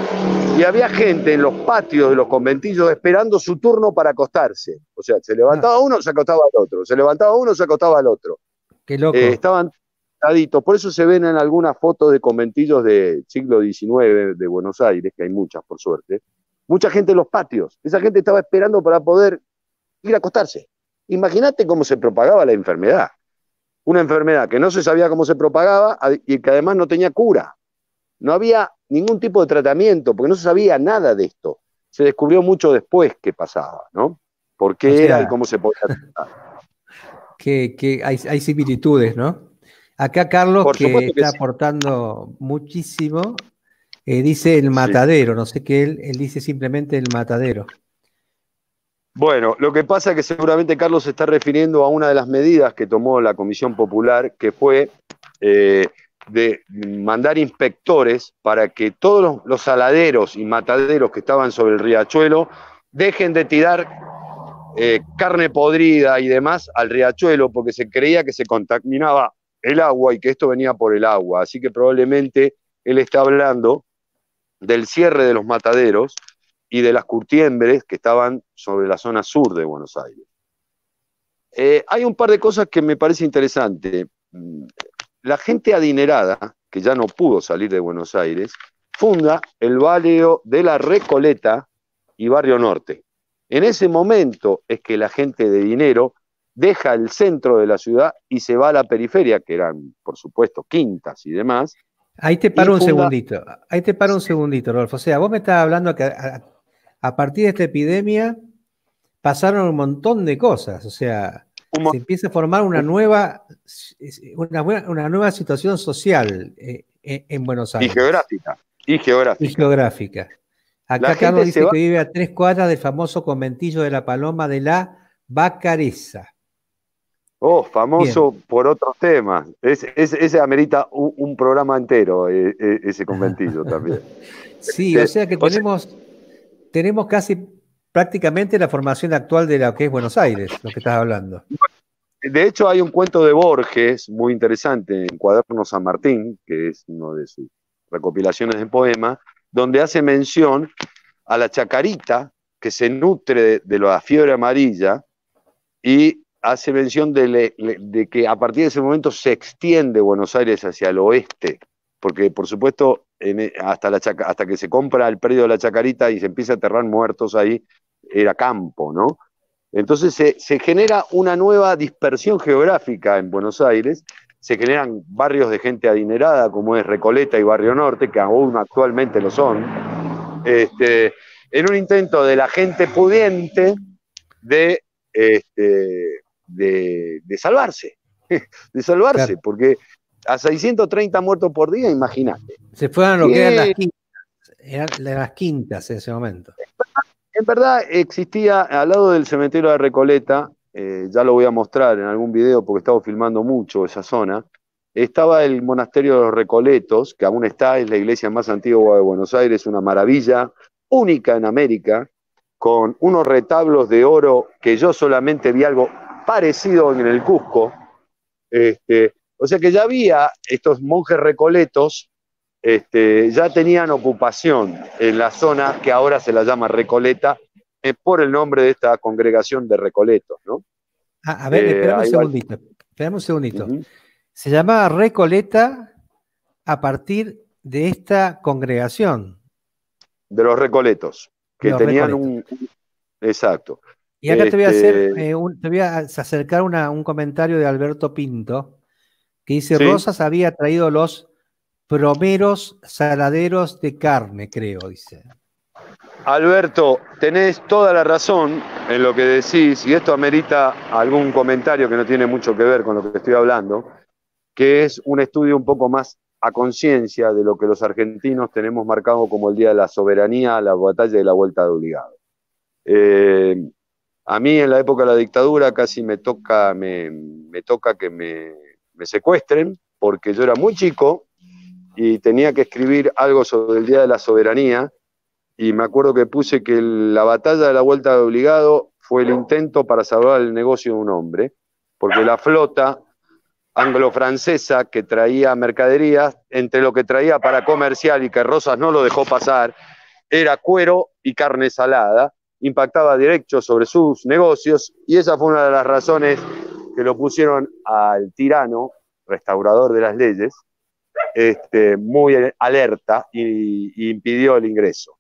Speaker 2: y había gente en los patios de los conventillos esperando su turno para acostarse. O sea, se levantaba ah. uno, se acostaba al otro, se levantaba uno, se acostaba al otro. Qué loco. Eh, estaban taditos, por eso se ven en algunas fotos de conventillos del siglo XIX de Buenos Aires, que hay muchas por suerte, mucha gente en los patios. Esa gente estaba esperando para poder ir a acostarse. Imagínate cómo se propagaba la enfermedad. Una enfermedad que no se sabía cómo se propagaba y que además no tenía cura no había ningún tipo de tratamiento, porque no se sabía nada de esto. Se descubrió mucho después qué pasaba, ¿no? ¿Por qué era y cómo se podía tratar? *laughs*
Speaker 1: Que, hay, similitudes, ¿no? Acá Carlos, que, está aportando muchísimo, eh, dice el matadero, no sé qué, él, él dice simplemente el matadero.
Speaker 2: Bueno, lo que pasa es que seguramente Carlos se está refiriendo a una de las medidas que tomó la Comisión Popular, que fue eh, de mandar inspectores para que todos los, saladeros y mataderos que estaban sobre el riachuelo dejen de tirar eh, carne podrida y demás al riachuelo porque se creía que se contaminaba el agua y que esto venía por el agua. Así que probablemente él está hablando del cierre de los mataderos y de las curtiembres que estaban sobre la zona sur de Buenos Aires. Eh, hay un par de cosas que me parece interesante la gente adinerada, que ya no pudo salir de Buenos Aires, funda el barrio de la Recoleta y Barrio Norte. En ese momento es que la gente de dinero deja el centro de la ciudad y se va a la periferia, que eran, por supuesto, quintas y demás.
Speaker 1: Ahí te paro un segundito, ahí te paro un segundito, Rolfo. O sea, vos me estabas hablando que a, a partir de esta epidemia pasaron un montón de cosas, o sea, se empieza a formar una nueva, una, nueva situación social eh, eh, en Buenos Aires. Y geográfica. Y geográfica. geográfica. Acá Carlos dice que vive a tres cuadras del famoso conventillo de la Paloma de la Bacareza.
Speaker 2: Oh, famoso por otro temas. Es, ese amerita un, programa entero, eh, ese conventillo también. *laughs* sí, este, o sea
Speaker 1: que tenemos, tenemos casi prácticamente la formación actual de lo que es Buenos Aires, lo que estás hablando.
Speaker 2: De hecho, hay un cuento de Borges muy interesante en Cuadernos San Martín, que es una de sus recopilaciones de poemas, donde hace mención a la chacarita que se nutre de, la fiebre amarilla y hace mención de que a partir de ese momento se extiende Buenos Aires hacia el oeste, porque por supuesto e, hasta, la hasta que se compra el predio de la Chacarita y se empieza a aterrar muertos ahí, era campo, ¿no? Entonces se, genera una nueva dispersión geográfica en Buenos Aires, se generan barrios de gente adinerada como es Recoleta y Barrio Norte, que aún actualmente lo son, este, en un intento de la gente pudiente de, este, de, salvarse, *laughs* de salvarse, porque a 630 muertos por día, imagínate.
Speaker 1: Se fueron lo que eran las quintas, eran las quintas en ese momento.
Speaker 2: En verdad existía al lado del cementerio de Recoleta, eh, ya lo voy a mostrar en algún video porque estaba filmando mucho esa zona, estaba el monasterio de los Recoletos, que aún está, es la iglesia más antigua de Buenos Aires, una maravilla, única en América, con unos retablos de oro que yo solamente vi algo parecido en el Cusco, este, o sea que ya había estos monjes recoletos, este, ya tenían ocupación en la zona que ahora se la llama Recoleta, eh, por el nombre de esta congregación de recoletos, ¿no?
Speaker 1: Ah, a ver, eh, un segundito, Se llamaba Recoleta a partir de esta congregación.
Speaker 2: De los recoletos, que tenían un... Exacto. Y acá te voy a hacer, este, eh,
Speaker 1: te voy a acercar un comentario de Alberto Pinto, que dice Rosas había traído los promeros saladeros de carne, creo, dice.
Speaker 2: Alberto, tenés toda la razón en lo que decís, y esto amerita algún comentario que no tiene mucho que ver con lo que estoy hablando, que es un estudio un poco más a conciencia de lo que los argentinos tenemos marcado como el Día de la Soberanía, la batalla de la vuelta de obligado. Eh, a mí en la época de la dictadura casi me toca, me toca que me me secuestren, porque yo era muy chico y tenía que escribir algo sobre el Día de la Soberanía, y me acuerdo que puse que la batalla de la Vuelta de Obligado fue el intento para salvar el negocio de un hombre, porque la flota anglo-francesa que traía mercaderías, entre lo que traía para comercial y que Rosas no lo dejó pasar, era cuero y carne salada, impactaba directo sobre sus negocios y esa fue una de las razones que lo pusieron al tirano, restaurador de las leyes, este, muy alerta y, impidió el ingreso.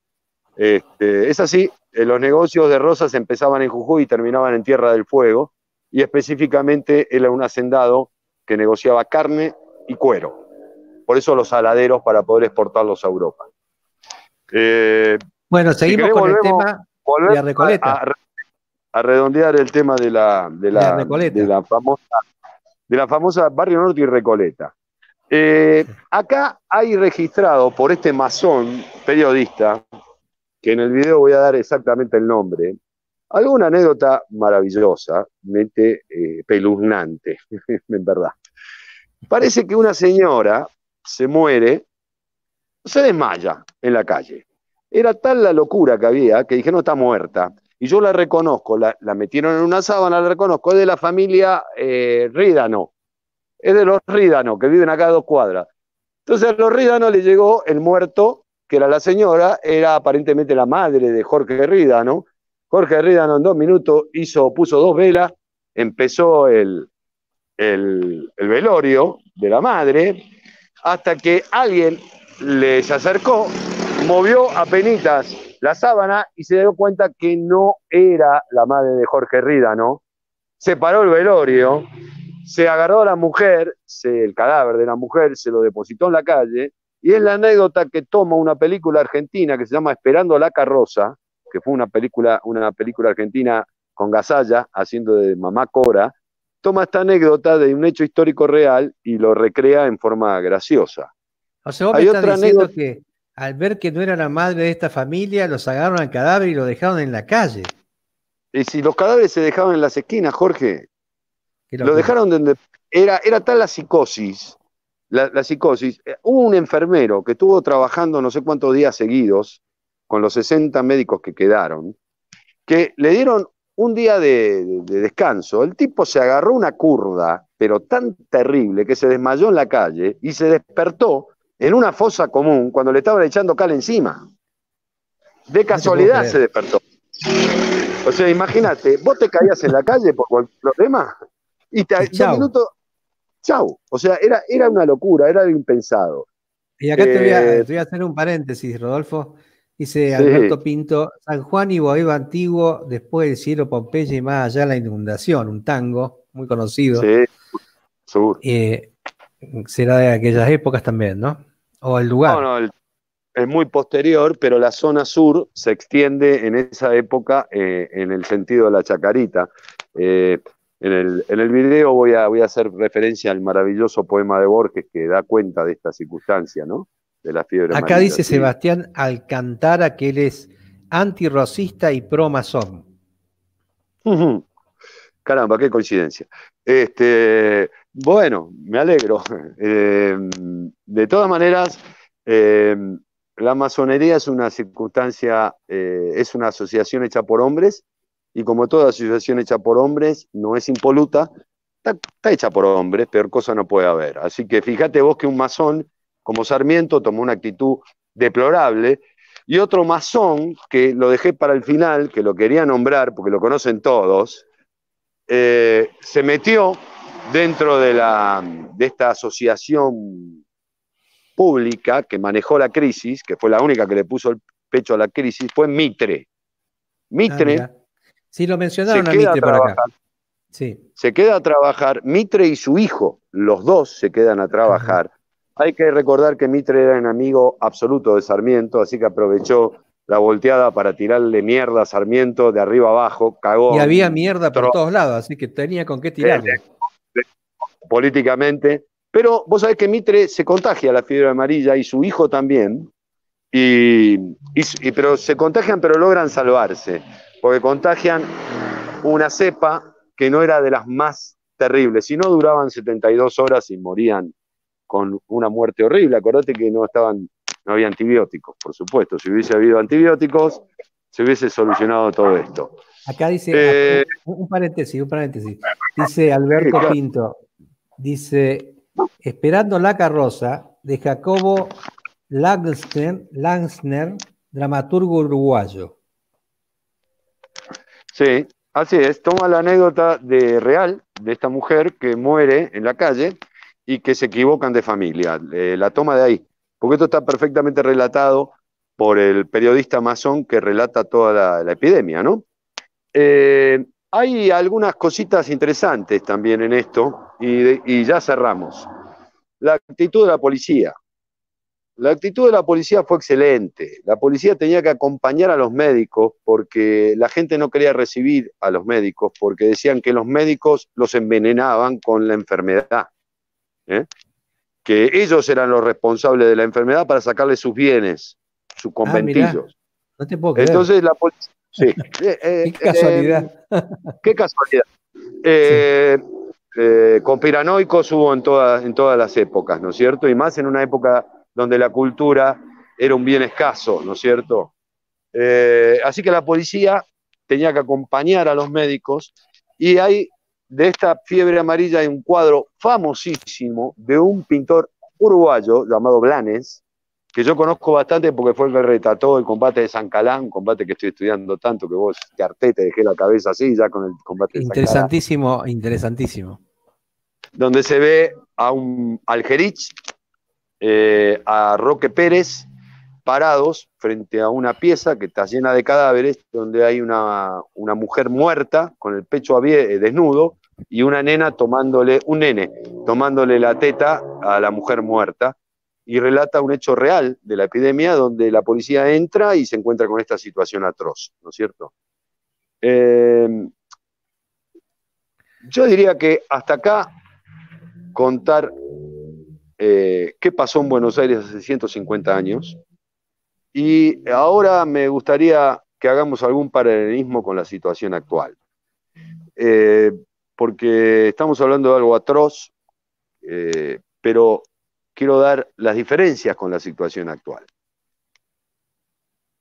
Speaker 2: Este, es así, eh, los negocios de Rosas empezaban en Jujuy y terminaban en Tierra del Fuego, y específicamente era un hacendado que negociaba carne y cuero. Por eso los aladeros para poder exportarlos a Europa. Eh, bueno, seguimos con el tema a redondear el tema de la, la, famosa de la famosa Barrio Norte y Recoleta. Eh, acá hay registrado por este masón periodista, que en el video voy a dar exactamente el nombre, alguna anécdota maravillosa, mente eh, peluznante, *laughs* en verdad. Parece que una señora se muere, se desmaya en la calle. Era tal la locura que había que dije, no está muerta. Y yo la reconozco, la, metieron en una sábana, la reconozco, es de la familia eh, Rídano. Es de los Rídano, que viven acá a dos cuadras. Entonces a los Rídano le llegó el muerto, que era la señora, era aparentemente la madre de Jorge Rídano. Jorge Rídano en dos minutos hizo, puso dos velas, empezó el, el velorio de la madre, hasta que alguien les acercó movió a penitas la sábana y se dio cuenta que no era la madre de Jorge Rida, ¿no? Se paró el velorio, se agarró a la mujer, se, el cadáver de la mujer, se lo depositó en la calle, y es la anécdota que toma una película argentina que se llama Esperando a la carroza, que fue una película, una película argentina con Gasalla haciendo de mamá Cora, toma esta anécdota de un hecho histórico real y lo recrea en forma graciosa.
Speaker 1: Hay otra anécdota... que al ver que no era la madre de esta familia, los agarraron al cadáver y lo dejaron en la calle.
Speaker 2: Y si los cadáveres se dejaban en las esquinas, Jorge, lo dejaron donde era, era tal la psicosis, la, psicosis. Eh, hubo un enfermero que estuvo trabajando no sé cuántos días seguidos con los 60 médicos que quedaron, que le dieron un día de, de, descanso, el tipo se agarró una curda, pero tan terrible que se desmayó en la calle y se despertó en una fosa común cuando le estaban echando cal encima. De casualidad se despertó. O sea, imagínate, vos te caías en la calle por cualquier problema
Speaker 1: y te y chau.
Speaker 2: chau. O sea, era, era una locura, era impensado.
Speaker 1: Y acá eh, te, voy a, hacer un paréntesis, Rodolfo. Dice Alberto Pinto, San Juan y Boeva antiguo, después del cielo Pompeya y más allá la inundación, un tango muy conocido. Sí, sur. Eh, será de aquellas épocas también, ¿no? O el
Speaker 2: lugar. No, no, es muy posterior, pero la zona sur se extiende en esa época eh, en el sentido de la chacarita. Eh, en, el, video voy a, voy a hacer referencia al maravilloso poema de Borges que da cuenta de esta circunstancia, ¿no? De la fiebre. Acá dice Sebastián
Speaker 1: Alcantara que él es antirracista y pro-masón.
Speaker 2: Caramba, qué coincidencia. Este, bueno, me alegro. *laughs* Eh, de todas maneras, eh, la masonería es una circunstancia, eh, es una asociación hecha por hombres y como toda asociación hecha por hombres no es impoluta, está, está hecha por hombres, peor cosa no puede haber. Así que fíjate vos que un masón como Sarmiento tomó una actitud deplorable y otro masón que lo dejé para el final, que lo quería nombrar porque lo conocen todos, se metió dentro de, la, de esta asociación pública que manejó la crisis, que fue la única que le puso el pecho a la crisis, fue Mitre.
Speaker 1: Mitre. Ah, sí, lo mencionaron se a Mitre para Sí.
Speaker 2: Se queda a trabajar, Mitre y su hijo, los dos se quedan a trabajar. Hay que recordar que Mitre era un amigo absoluto de Sarmiento, así que aprovechó la volteada para tirarle mierda a Sarmiento de arriba abajo, cagó. Y había mierda por todos
Speaker 1: lados, así que tenía con qué tirarle.
Speaker 2: Este, políticamente.
Speaker 1: Pero vos sabés que
Speaker 2: Mitre se contagia la fiebre amarilla y su hijo también, y, pero se contagian pero logran salvarse, porque contagian una cepa que no era de las más terribles, si no duraban 72 horas y morían con una muerte horrible. Acordate que no estaban, no había antibióticos, por supuesto. Si hubiese habido antibióticos, se hubiese solucionado todo esto.
Speaker 1: Acá dice, eh, un paréntesis, un paréntesis. Dice Alberto Pinto, dice, Esperando la carroza, de Jacobo Langsner, dramaturgo uruguayo.
Speaker 2: Sí, así es. Toma la anécdota de real de esta mujer que muere en la calle y que se equivocan de familia. Eh, la toma de ahí, porque esto está perfectamente relatado por el periodista masón que relata toda la, epidemia, ¿no? Eh, hay algunas cositas interesantes también en esto, y, ya cerramos. La actitud de la policía. La actitud de la policía fue excelente. La policía tenía que acompañar a los médicos porque la gente no quería recibir a los médicos porque decían que los médicos los envenenaban con la enfermedad. ¿eh? Que ellos eran los responsables de la enfermedad para sacarle sus bienes, sus ah, conventillos.
Speaker 1: no te Entonces
Speaker 2: la policía. Sí.
Speaker 1: *laughs* qué casualidad. Eh, eh, qué casualidad.
Speaker 2: Con eh, conspiranoicos hubo en todas, en todas las épocas, ¿no es cierto? Y más en una época donde la cultura era un bien escaso, ¿no es cierto? Eh, así que la policía tenía que acompañar a los médicos y hay de esta fiebre amarilla hay un cuadro famosísimo de un pintor uruguayo llamado
Speaker 1: Blanes,
Speaker 2: que yo conozco bastante porque fue el que retrató el combate de San Calán, un combate que estoy estudiando tanto que vos te harté, te dejé la cabeza así ya con el combate de San Calán.
Speaker 1: Interesantísimo, interesantísimo
Speaker 2: donde se ve a un Algerich, eh, a Roque Pérez, parados frente a una pieza que está llena de cadáveres, donde hay una, mujer muerta con el pecho eh, desnudo y una nena tomándole, un nene, tomándole la teta a la mujer muerta y relata un hecho real de la epidemia donde la policía entra y se encuentra con esta situación atroz, ¿no es cierto? Eh, yo diría que hasta acá contar eh, qué pasó en Buenos Aires hace 150 años. Y ahora me gustaría que hagamos algún paralelismo con la situación actual. Eh, porque estamos hablando de algo atroz, eh, pero quiero dar las diferencias con la situación actual.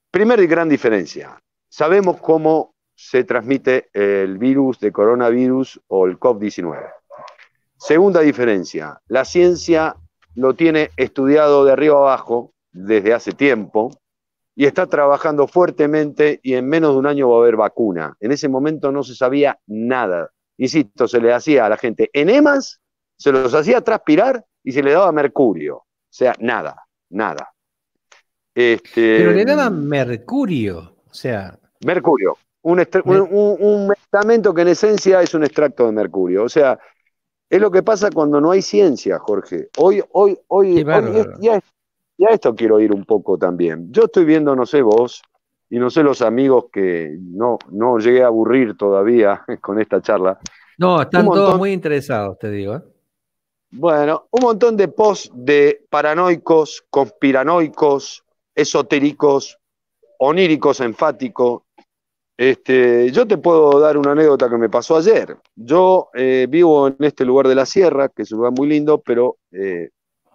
Speaker 2: Primera y gran diferencia, sabemos cómo se transmite el virus de coronavirus o el COVID-19. Segunda diferencia, la ciencia lo tiene estudiado de arriba abajo desde hace tiempo y está trabajando fuertemente y en menos de un año va a haber vacuna. En ese momento no se sabía nada. Insisto, se le hacía a la gente enemas, se los hacía transpirar y se le daba mercurio. O sea, nada, nada. Este, Pero le daban
Speaker 1: mercurio, o sea...
Speaker 2: Mercurio, un, un, un, un medicamento que en esencia es un extracto de mercurio. O sea, es lo que pasa cuando no hay ciencia, Jorge. Hoy, hoy, hoy, ya, esto quiero ir un poco también. Yo estoy viendo, no sé vos, y no sé los amigos que no, no llegué a aburrir todavía *laughs* con esta charla.
Speaker 1: No, están todos muy interesados, te digo. ¿eh?
Speaker 2: Bueno, un montón de posts de paranoicos, conspiranoicos, esotéricos, oníricos enfáticos, este, yo te puedo dar una anécdota que me pasó ayer. Yo eh, vivo en este lugar de la sierra, que es un lugar muy lindo, pero eh,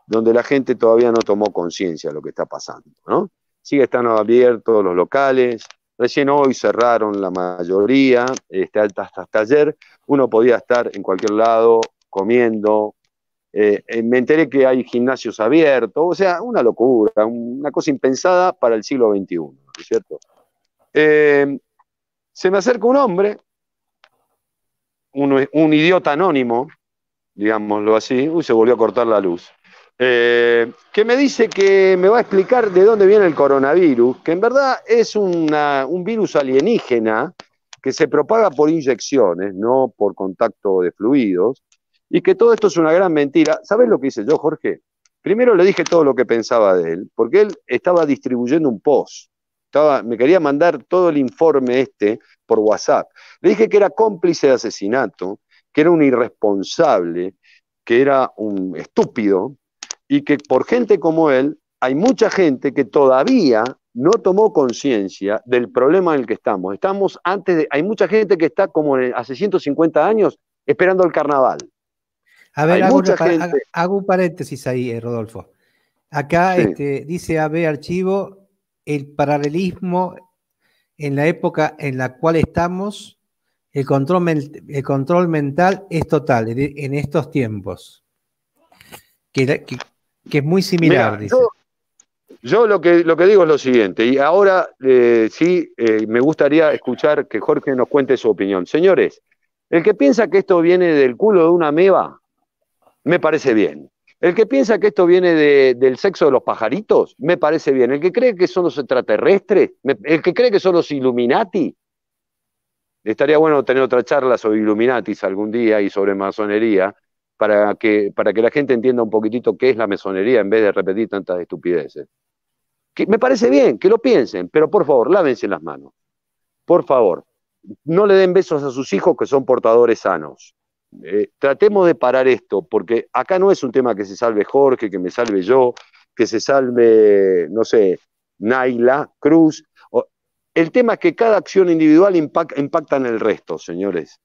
Speaker 2: donde la gente todavía no tomó conciencia de lo que está pasando. Sigue estando abierto, los locales. Recién hoy cerraron la mayoría, este, hasta, ayer uno podía estar en cualquier lado comiendo. Eh, me enteré que hay gimnasios abiertos, o sea, una locura, una cosa impensada para el siglo XXI, es cierto? se me acerca un hombre, un, idiota anónimo, digámoslo así, uy, se volvió a cortar la luz, eh, que me dice que me va a explicar de dónde viene el coronavirus, que en verdad es un virus alienígena que se propaga por inyecciones, no por contacto de fluidos, y que todo esto es una gran mentira. ¿Sabes lo que hice yo, Jorge? Primero le dije todo lo que pensaba de él, porque él estaba distribuyendo un post me quería mandar todo el informe este por WhatsApp. Le dije que era cómplice de asesinato, que era un irresponsable, que era un estúpido y que por gente como él hay mucha gente que todavía no tomó conciencia del problema en el que estamos. Estamos antes hay mucha gente que está como hace 150 años esperando el carnaval. A ver, mucha gente...
Speaker 1: hago, un paréntesis ahí, eh, Rodolfo. Acá este, dice AB Archivo, el paralelismo en la época en la cual estamos, el control, mental es total en estos tiempos, que, es muy similar.
Speaker 2: Yo, lo, que, lo que digo es lo siguiente, y ahora eh, sí eh, me gustaría escuchar que Jorge nos cuente su opinión. Señores, el que piensa que esto viene del culo de una meba, me parece bien. El que piensa que esto viene del sexo de los pajaritos, me parece bien. El que cree que son los extraterrestres, el que cree que son los Illuminati, estaría bueno tener otra charla sobre Illuminatis algún día y sobre masonería, para que, para que la gente entienda un poquitito qué es la masonería en vez de repetir tantas estupideces. me parece bien que lo piensen, pero por favor, lávense las manos. Por favor, no le den besos a sus hijos que son portadores sanos. Eh, tratemos de parar esto, porque acá no es un tema que se salve Jorge, que me salve yo, que se salve, no sé, Naila, Cruz. El tema es que cada acción individual impacta, en el resto, señores.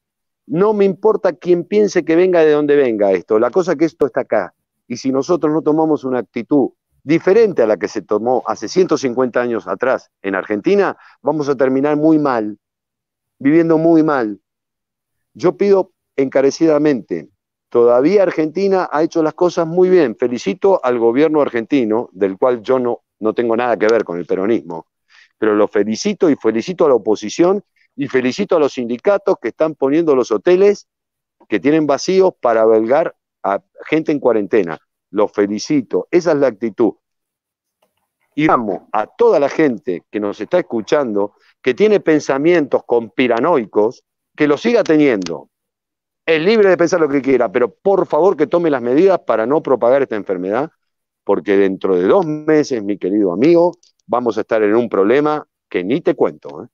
Speaker 2: No me importa quién piense que venga de donde venga esto, la cosa es que esto está acá. Y si nosotros no tomamos una actitud diferente a la que se tomó hace 150 años atrás en Argentina, vamos a terminar muy mal, viviendo muy mal. Yo pido encarecidamente. Todavía Argentina ha hecho las cosas muy bien. Felicito al gobierno argentino, del cual yo no, no tengo nada que ver con el peronismo, pero lo felicito y felicito a la oposición y felicito a los sindicatos que están poniendo los hoteles que tienen vacíos para belgar a gente en cuarentena. lo felicito. Esa es la actitud. Y vamos a toda la gente que nos está escuchando, que tiene pensamientos conspiranoicos, que lo siga teniendo, es libre de pensar lo que quiera, pero por favor que tome las medidas para no propagar esta enfermedad, porque dentro de dos meses, mi querido amigo, vamos a estar en un problema que ni te cuento. ¿eh?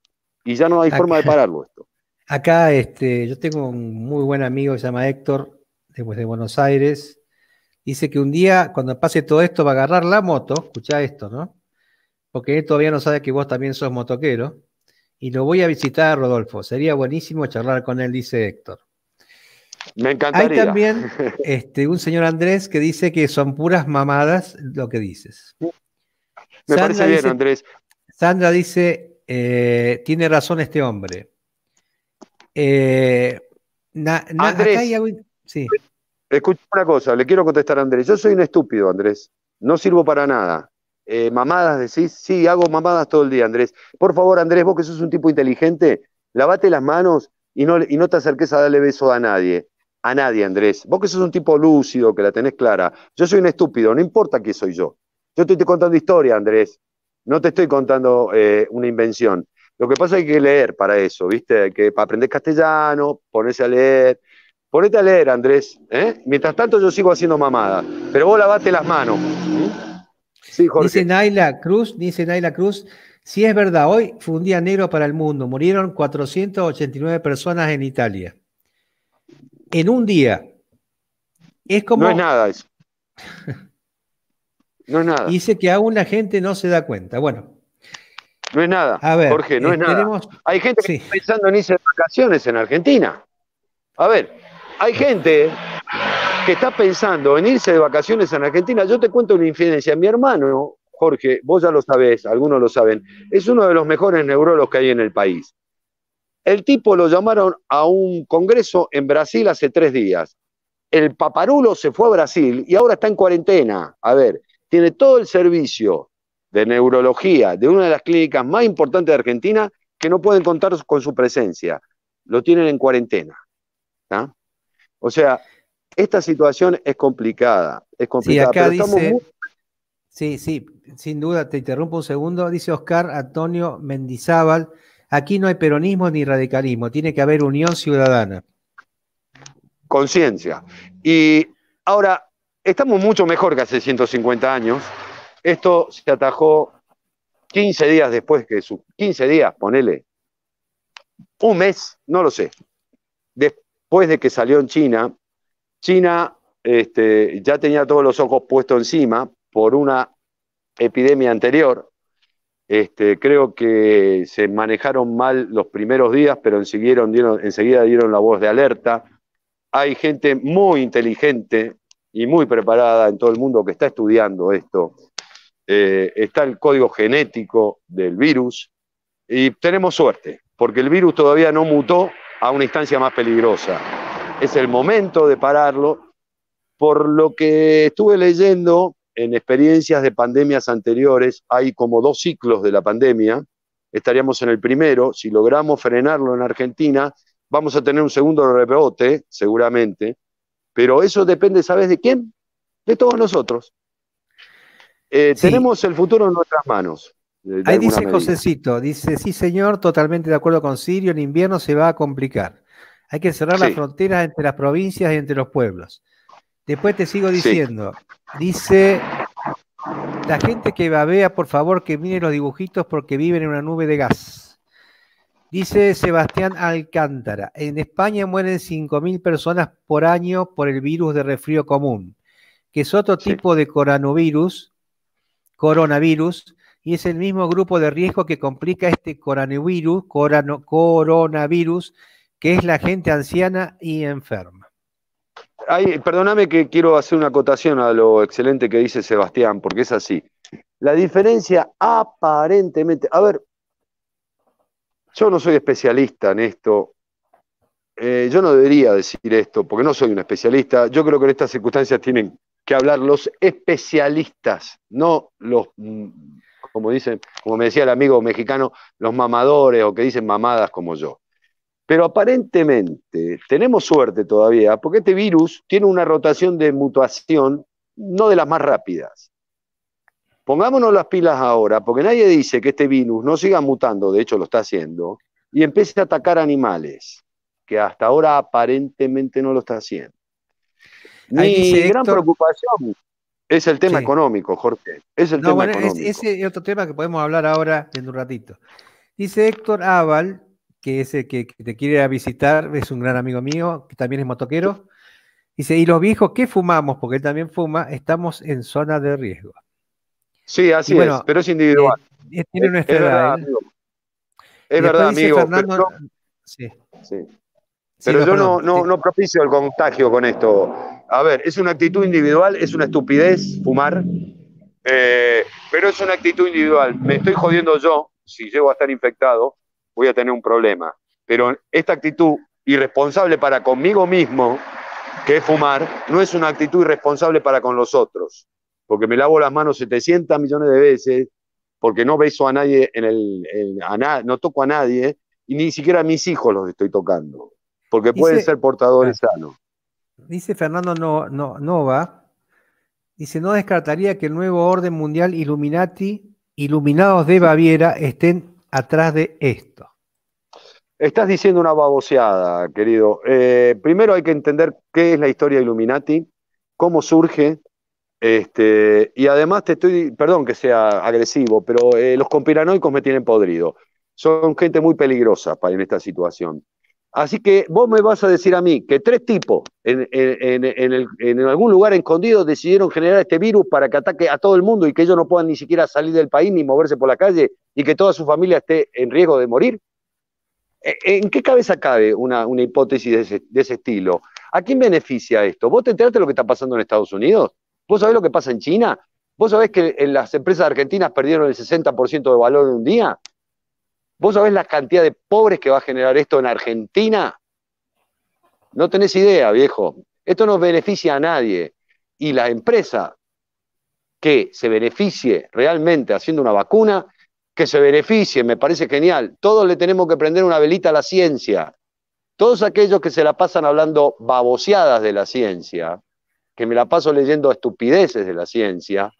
Speaker 2: Y ya no hay forma de pararlo esto.
Speaker 1: Acá este, yo tengo un muy buen amigo, que se llama Héctor, después de Buenos Aires. Dice que un día, cuando pase todo esto, va a agarrar la moto, escucha esto, ¿no? Porque él todavía no sabe que vos también sos motoquero. Y lo voy a visitar, Rodolfo. Sería buenísimo charlar con él, dice Héctor.
Speaker 2: Me encantaría. Hay también
Speaker 1: *laughs* este, un señor Andrés que dice que son puras mamadas lo que dices. Me Sandra parece bien, dice, Andrés. Sandra dice, eh, tiene razón este hombre. Eh, Andrés, acá
Speaker 2: escucha una cosa, le quiero contestar a Andrés. Yo soy un estúpido, Andrés. No sirvo para nada. Eh, mamadas decís, sí, hago mamadas todo el día, Andrés. Por favor, Andrés, vos que sos un tipo inteligente, lavate las manos y y no te acerques a darle beso a nadie a nadie, Andrés. Vos que sos un tipo lúcido, que la tenés clara. Yo soy un estúpido, no importa quién soy yo. Yo te estoy contando historia, Andrés. No te estoy contando eh, una invención. Lo que pasa es que hay que leer para eso, ¿viste? Que para aprender castellano, ponerse a leer. Ponete a leer, Andrés. ¿eh? Mientras tanto yo sigo haciendo mamada. Pero vos lavate las manos. ¿Mm?
Speaker 1: Sí, Dice Naila Cruz, dice Naila Cruz, si es verdad, hoy fue un día negro para el mundo. Murieron 489 personas en Italia en un día. Es como. No es nada eso. *laughs* no es nada. Dice que aún la gente no se da cuenta. Bueno. No es nada. Jorge, no es nada.
Speaker 2: Hay gente que está pensando en irse de vacaciones en Argentina. A ver, hay gente que está pensando en irse de vacaciones en Argentina. Yo te cuento una infidencia. Mi hermano, Jorge, vos ya lo sabés, algunos lo saben, es uno de los mejores neurólogos que hay en el país. El tipo lo llamaron a un congreso en Brasil hace tres días. El paparulo se fue a Brasil y ahora está en cuarentena. A ver, tiene todo el servicio de neurología de una de las clínicas más importantes de Argentina que no pueden contar con su presencia. Lo tienen en cuarentena. O sea, esta situación es complicada. Es complicada. Sí,
Speaker 1: sí, sí, sin duda, te interrumpo un segundo. Dice Oscar Antonio Mendizábal. Aquí no hay peronismo ni radicalismo, tiene que haber unión ciudadana.
Speaker 2: Conciencia. Y ahora, estamos mucho mejor que hace 150 años. Esto se atajó 15 días después que su 15 días, ponele, un mes, no lo sé, después de que salió en China, China este, ya tenía todos los ojos puestos encima por una epidemia anterior este, creo que se manejaron mal los primeros días, pero enseguida dieron, dieron la voz de alerta. Hay gente muy inteligente y muy preparada en todo el mundo que está estudiando esto. Eh, está el código genético del virus y tenemos suerte, porque el virus todavía no mutó a una instancia más peligrosa. Es el momento de pararlo. Por lo que estuve leyendo, en experiencias de pandemias anteriores hay como dos ciclos de la pandemia. Estaríamos en el primero, si logramos frenarlo en Argentina, vamos a tener un segundo rebote, seguramente, pero eso depende, ¿sabes de quién? De todos nosotros. Eh, tenemos el futuro en nuestras manos. Ahí dice
Speaker 1: dice, sí señor, totalmente de acuerdo con Sirio, el invierno se va a complicar. Hay que cerrar las fronteras entre las provincias y entre los pueblos. Después te sigo diciendo. Dice, la gente que babea, por favor, que mire los dibujitos porque viven en una nube de gas. Dice Sebastián Alcántara, en España mueren 5.000 personas por año por el virus de resfrío común, que es otro tipo de coronavirus, coronavirus, y es el mismo grupo de riesgo que complica este coronavirus, coronavirus, que es la gente anciana y enferma
Speaker 2: perdóname que quiero hacer una acotación a lo excelente que dice Sebastián, porque es así. La diferencia aparentemente, a ver, yo no soy especialista en esto, eh, yo no debería decir esto, porque no soy un especialista, yo creo que en estas circunstancias tienen que hablar los especialistas, no los, mm, como dicen, como me decía el amigo mexicano, los mamadores o que dicen mamadas como yo. Pero aparentemente tenemos suerte todavía, porque este virus tiene una rotación de mutación no de las más rápidas. Pongámonos las pilas ahora, porque nadie dice que este virus no siga mutando, de hecho lo está haciendo, y empiece a atacar animales, que hasta ahora aparentemente no lo está haciendo. Mi gran preocupación es el tema económico, Jorge. Es el tema bueno,
Speaker 1: ese es otro tema que podemos hablar ahora en un ratito. Dice Héctor Aval, que es el que, te quiere visitar, es un gran amigo mío, que también es motoquero. Dice, y los viejos que fumamos, porque él también fuma, estamos en zona de riesgo.
Speaker 2: Sí, así es, pero es individual.
Speaker 1: Eh, eh, es, Verdad, ¿eh? amigo. Es verdad, amigo. pero, yo
Speaker 2: no, propicio el contagio con esto. A ver, es una actitud individual, es una estupidez fumar, pero es una actitud individual. Me estoy jodiendo yo si llego a estar infectado, voy a tener un problema. Pero esta actitud irresponsable para conmigo mismo, que es fumar, no es una actitud irresponsable para con los otros, porque me lavo las manos 700 millones de veces, porque no beso a nadie, en el, a no toco a nadie, y ni siquiera a mis hijos los estoy tocando, porque pueden ser portadores sanos.
Speaker 1: Dice Fernando no, no, Nova, dice, no descartaría que el nuevo orden mundial Illuminati, iluminados de Baviera, estén atrás de esto?
Speaker 2: Estás diciendo una baboseada, querido. Eh, primero hay que entender qué es la historia Illuminati, cómo surge, este, y además te estoy, perdón que sea agresivo, pero eh, los compiranoicos me tienen podrido. Son gente muy peligrosa para, en esta situación. Así que vos me vas a decir a mí que tres tipos en, algún lugar escondido decidieron generar este virus para que ataque a todo el mundo y que ellos no puedan ni siquiera salir del país ni moverse por la calle y que toda su familia esté en riesgo de morir. Eh, ¿En qué cabeza cabe una, hipótesis de ese, de ese, estilo? ¿A quién beneficia esto? ¿Vos te enteraste de lo que está pasando en Estados Unidos? ¿Vos sabés lo que pasa en China? ¿Vos sabés que las empresas argentinas perdieron el 60% de valor en un día? ¿Vos sabés la cantidad de pobres que va a generar esto en Argentina? No tenés idea, viejo. Esto no beneficia a nadie. Y la empresa que se beneficie realmente haciendo una vacuna, que se beneficie, me parece genial. Todos le tenemos que prender una velita a la ciencia. Todos aquellos que se la pasan hablando baboseadas de la ciencia, que me la paso leyendo estupideces de la ciencia,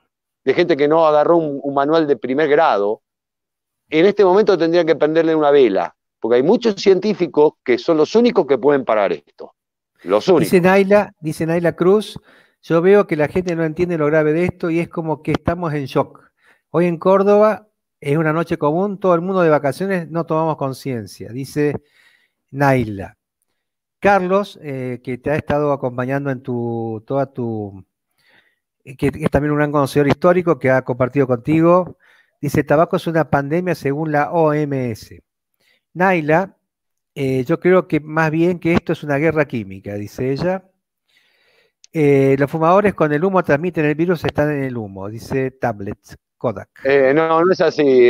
Speaker 2: de gente que no agarró un, un manual de primer grado, en este momento tendría que prenderle una vela, porque hay muchos científicos que son los únicos que pueden parar esto. Los únicos.
Speaker 1: Dice Naila, Cruz, yo veo que la gente no entiende lo grave de esto y es como que estamos en shock. Hoy en Córdoba es una noche común, todo el mundo de vacaciones, no tomamos conciencia, dice Naila. Carlos, eh, que te ha estado acompañando en tu, toda tu, eh, que es también un gran conocedor histórico que ha compartido contigo Dice, tabaco es una pandemia según la OMS. Naila, eh, yo creo que más bien que esto es una guerra química, dice ella. Eh, los fumadores con el humo transmiten el virus, están en el humo, dice Tablet, Kodak.
Speaker 2: Eh, no, no es así.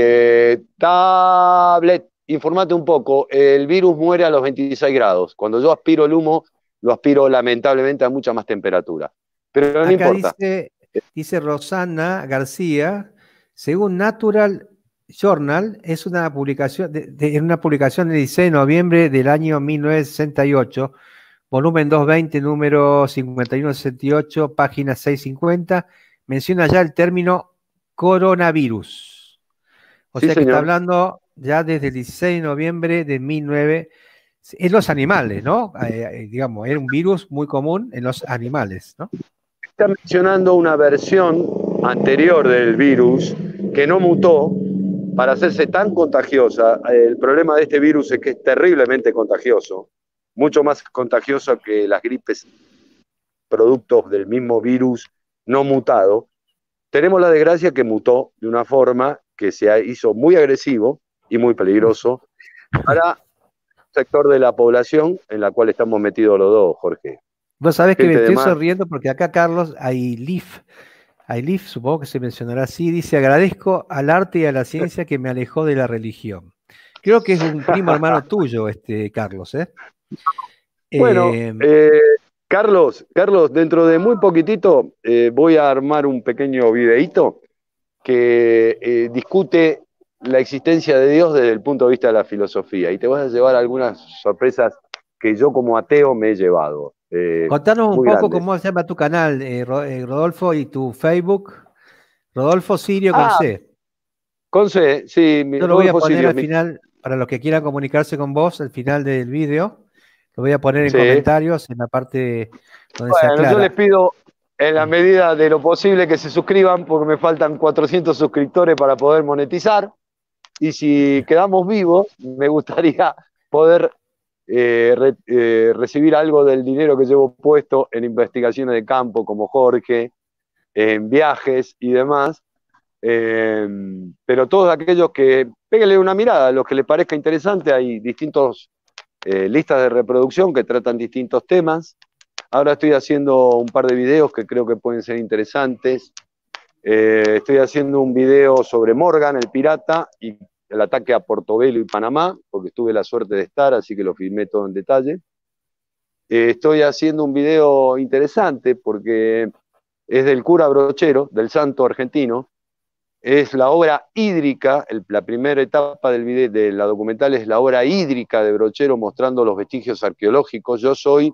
Speaker 2: tablet, informate un poco. El virus muere a los 26 grados. Cuando yo aspiro el humo, lo aspiro lamentablemente a mucha más temperatura. Pero no importa.
Speaker 1: Dice, dice Rosana García, según Natural Journal, es una publicación de, una publicación del 16 de noviembre del año 1968, volumen 220, número 5168, página 650, menciona ya el término coronavirus. O sea que está hablando ya desde el 16 de noviembre de 19... En los animales, ¿no? Eh, eh, digamos, era un virus muy común en los animales, ¿no? Está mencionando
Speaker 2: una versión anterior del virus que no mutó para hacerse tan contagiosa. El problema de este virus es que es terriblemente contagioso, mucho más contagioso que las gripes productos del mismo virus no mutado. Tenemos la desgracia que mutó de una forma que se hizo muy agresivo y muy peligroso para el sector de la población en la cual estamos metidos los dos, Jorge.
Speaker 1: Vos sabés que me estoy sonriendo porque acá, Carlos, hay LIF Ailif, supongo que se mencionará así, dice, agradezco al arte y a la ciencia que me alejó de la religión. Creo que es un primo *laughs* hermano tuyo, este Carlos. ¿eh? Bueno, em,
Speaker 2: eh, Carlos, Carlos, dentro de muy poquitito eh, voy a armar un pequeño videíto que eh, discute la existencia de Dios desde el punto de vista de la filosofía y te vas a llevar algunas sorpresas que yo como ateo me he llevado. Eh, Contanos un poco cómo
Speaker 1: se llama tu canal, eh, eh, Rodolfo, y tu Facebook. Rodolfo Sirio ah, con C.
Speaker 2: Con C, sí. Mi, Yo lo voy a poner al
Speaker 1: final, para los que quieran comunicarse con vos, al final del video Lo voy a poner en comentarios, en la parte donde bueno, se Yo les
Speaker 2: pido, en la medida de lo posible, que se suscriban, porque me faltan 400 suscriptores para poder monetizar. Y si quedamos vivos, me gustaría poder eh, eh, recibir algo del dinero que llevo puesto en investigaciones de campo como Jorge, en viajes y demás. Eh, pero todos aquellos que, péguenle una mirada, a los que les parezca interesante, hay distintas listas de reproducción que tratan distintos temas. Ahora estoy haciendo un par de videos que creo que pueden ser interesantes. estoy haciendo un video sobre Morgan, el pirata, y el ataque a Portobelo y Panamá, porque tuve la suerte de estar, así que lo filmé todo en detalle. Eh, estoy haciendo un video interesante porque es del cura Brochero, del santo argentino. Es la obra hídrica, la primera etapa del de la documental es la obra hídrica de Brochero mostrando los vestigios arqueológicos. Yo soy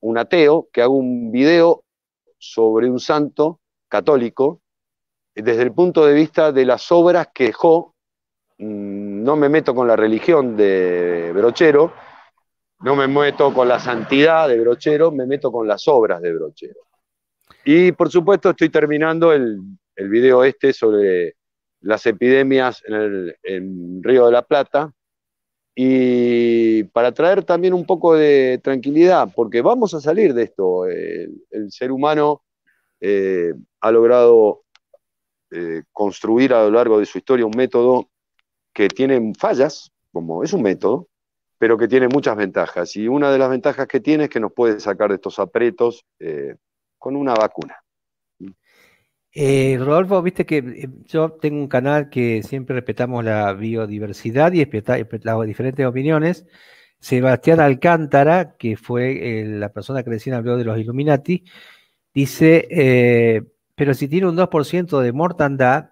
Speaker 2: un ateo que hago un video sobre un santo católico desde el punto de vista de las obras que dejó Mm, no me meto con la religión de Brochero, no me meto con la santidad de Brochero, me meto con las obras de Brochero. Y por supuesto estoy terminando el, video este sobre las epidemias en, el, Río de la Plata y para traer también un poco de tranquilidad, porque vamos a salir de esto. El, ser humano eh, ha logrado eh, construir a lo largo de su historia un método que tienen fallas, como es un método, pero que tiene muchas ventajas. Y una de las ventajas que tiene es que nos puede sacar de estos apretos eh, con una vacuna.
Speaker 1: Eh, Rodolfo, viste que eh, yo tengo un canal que siempre respetamos la biodiversidad y las diferentes opiniones. Sebastián Alcántara, que fue la persona que recién habló de los Illuminati, dice, pero si tiene un 2% de mortandad,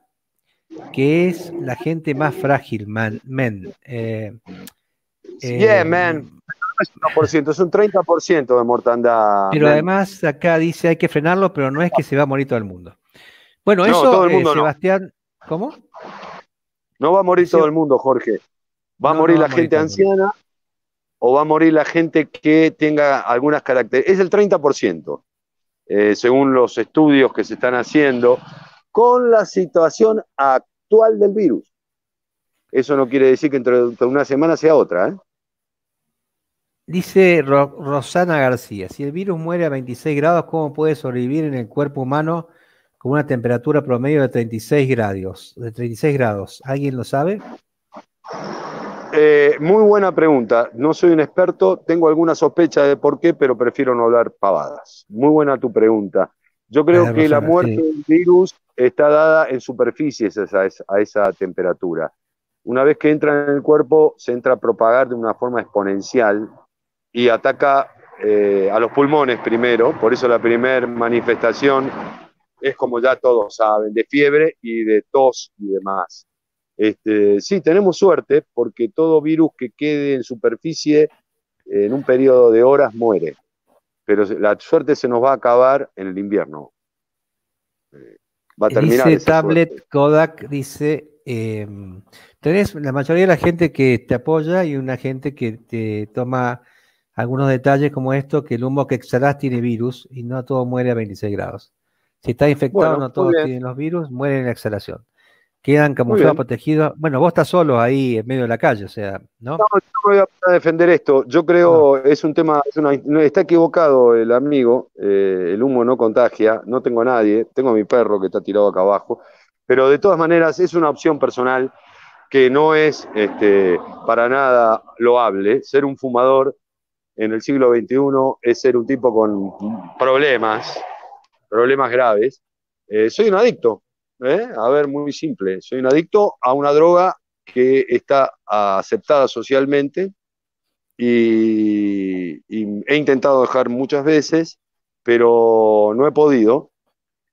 Speaker 1: que es la gente más frágil, man, men. Eh, yeah, eh, man.
Speaker 2: Es un, es un 30% de mortandad. Pero
Speaker 1: además acá dice hay que frenarlo, pero no es que se va a morir todo el mundo. Bueno, eso, eh, Sebastián, ¿cómo?
Speaker 2: No va a morir todo el mundo, Jorge. Va a morir la gente anciana o va a morir la gente que tenga algunas características. Es el 30%, eh, según los estudios que se están haciendo con la situación actual del virus. Eso no quiere decir que entre, una semana sea otra.
Speaker 1: ¿eh? Dice Rosana García, si el virus muere a 26 grados, ¿cómo puede sobrevivir en el cuerpo humano con una temperatura promedio de 36 grados? De 36 grados. ¿Alguien lo sabe? Eh, muy
Speaker 2: buena pregunta. No soy un experto, tengo alguna sospecha de por qué, pero prefiero no hablar pavadas. Muy buena tu pregunta. Yo creo que la muerte del virus está dada en superficies a esa, temperatura. Una vez que entra en el cuerpo, se entra a propagar de una forma exponencial y ataca eh, a los pulmones primero, por eso la primera manifestación es como ya todos saben, de fiebre y de tos y demás. Este, sí, tenemos suerte porque todo virus que quede en superficie en un periodo de horas muere, pero la suerte se nos va a acabar en el invierno. Eh, eh, dice tablet
Speaker 1: Kodak, dice, em, tenés la mayoría de la gente que te apoya y una gente que te toma algunos detalles como esto, que el humo que exhalas tiene virus y no todo muere a 26 grados. Si está infectado, no todos tienen los virus, mueren en la exhalación quedan camuflados, protegidos. Bueno, vos estás solo ahí en medio de la calle, o sea, ¿no? No,
Speaker 2: voy a defender esto. Yo creo, que ah. es un tema, está equivocado el amigo, eh, el humo no contagia, no tengo a nadie, tengo a mi perro que está tirado acá abajo, pero de todas maneras es una opción personal que no es este, para nada loable. Ser un fumador en el siglo XXI es ser un tipo con problemas, problemas graves. Eh, soy un adicto, ¿eh? A ver, muy simple. Soy un adicto a una droga que está aceptada socialmente y, he intentado dejar muchas veces, pero no he podido.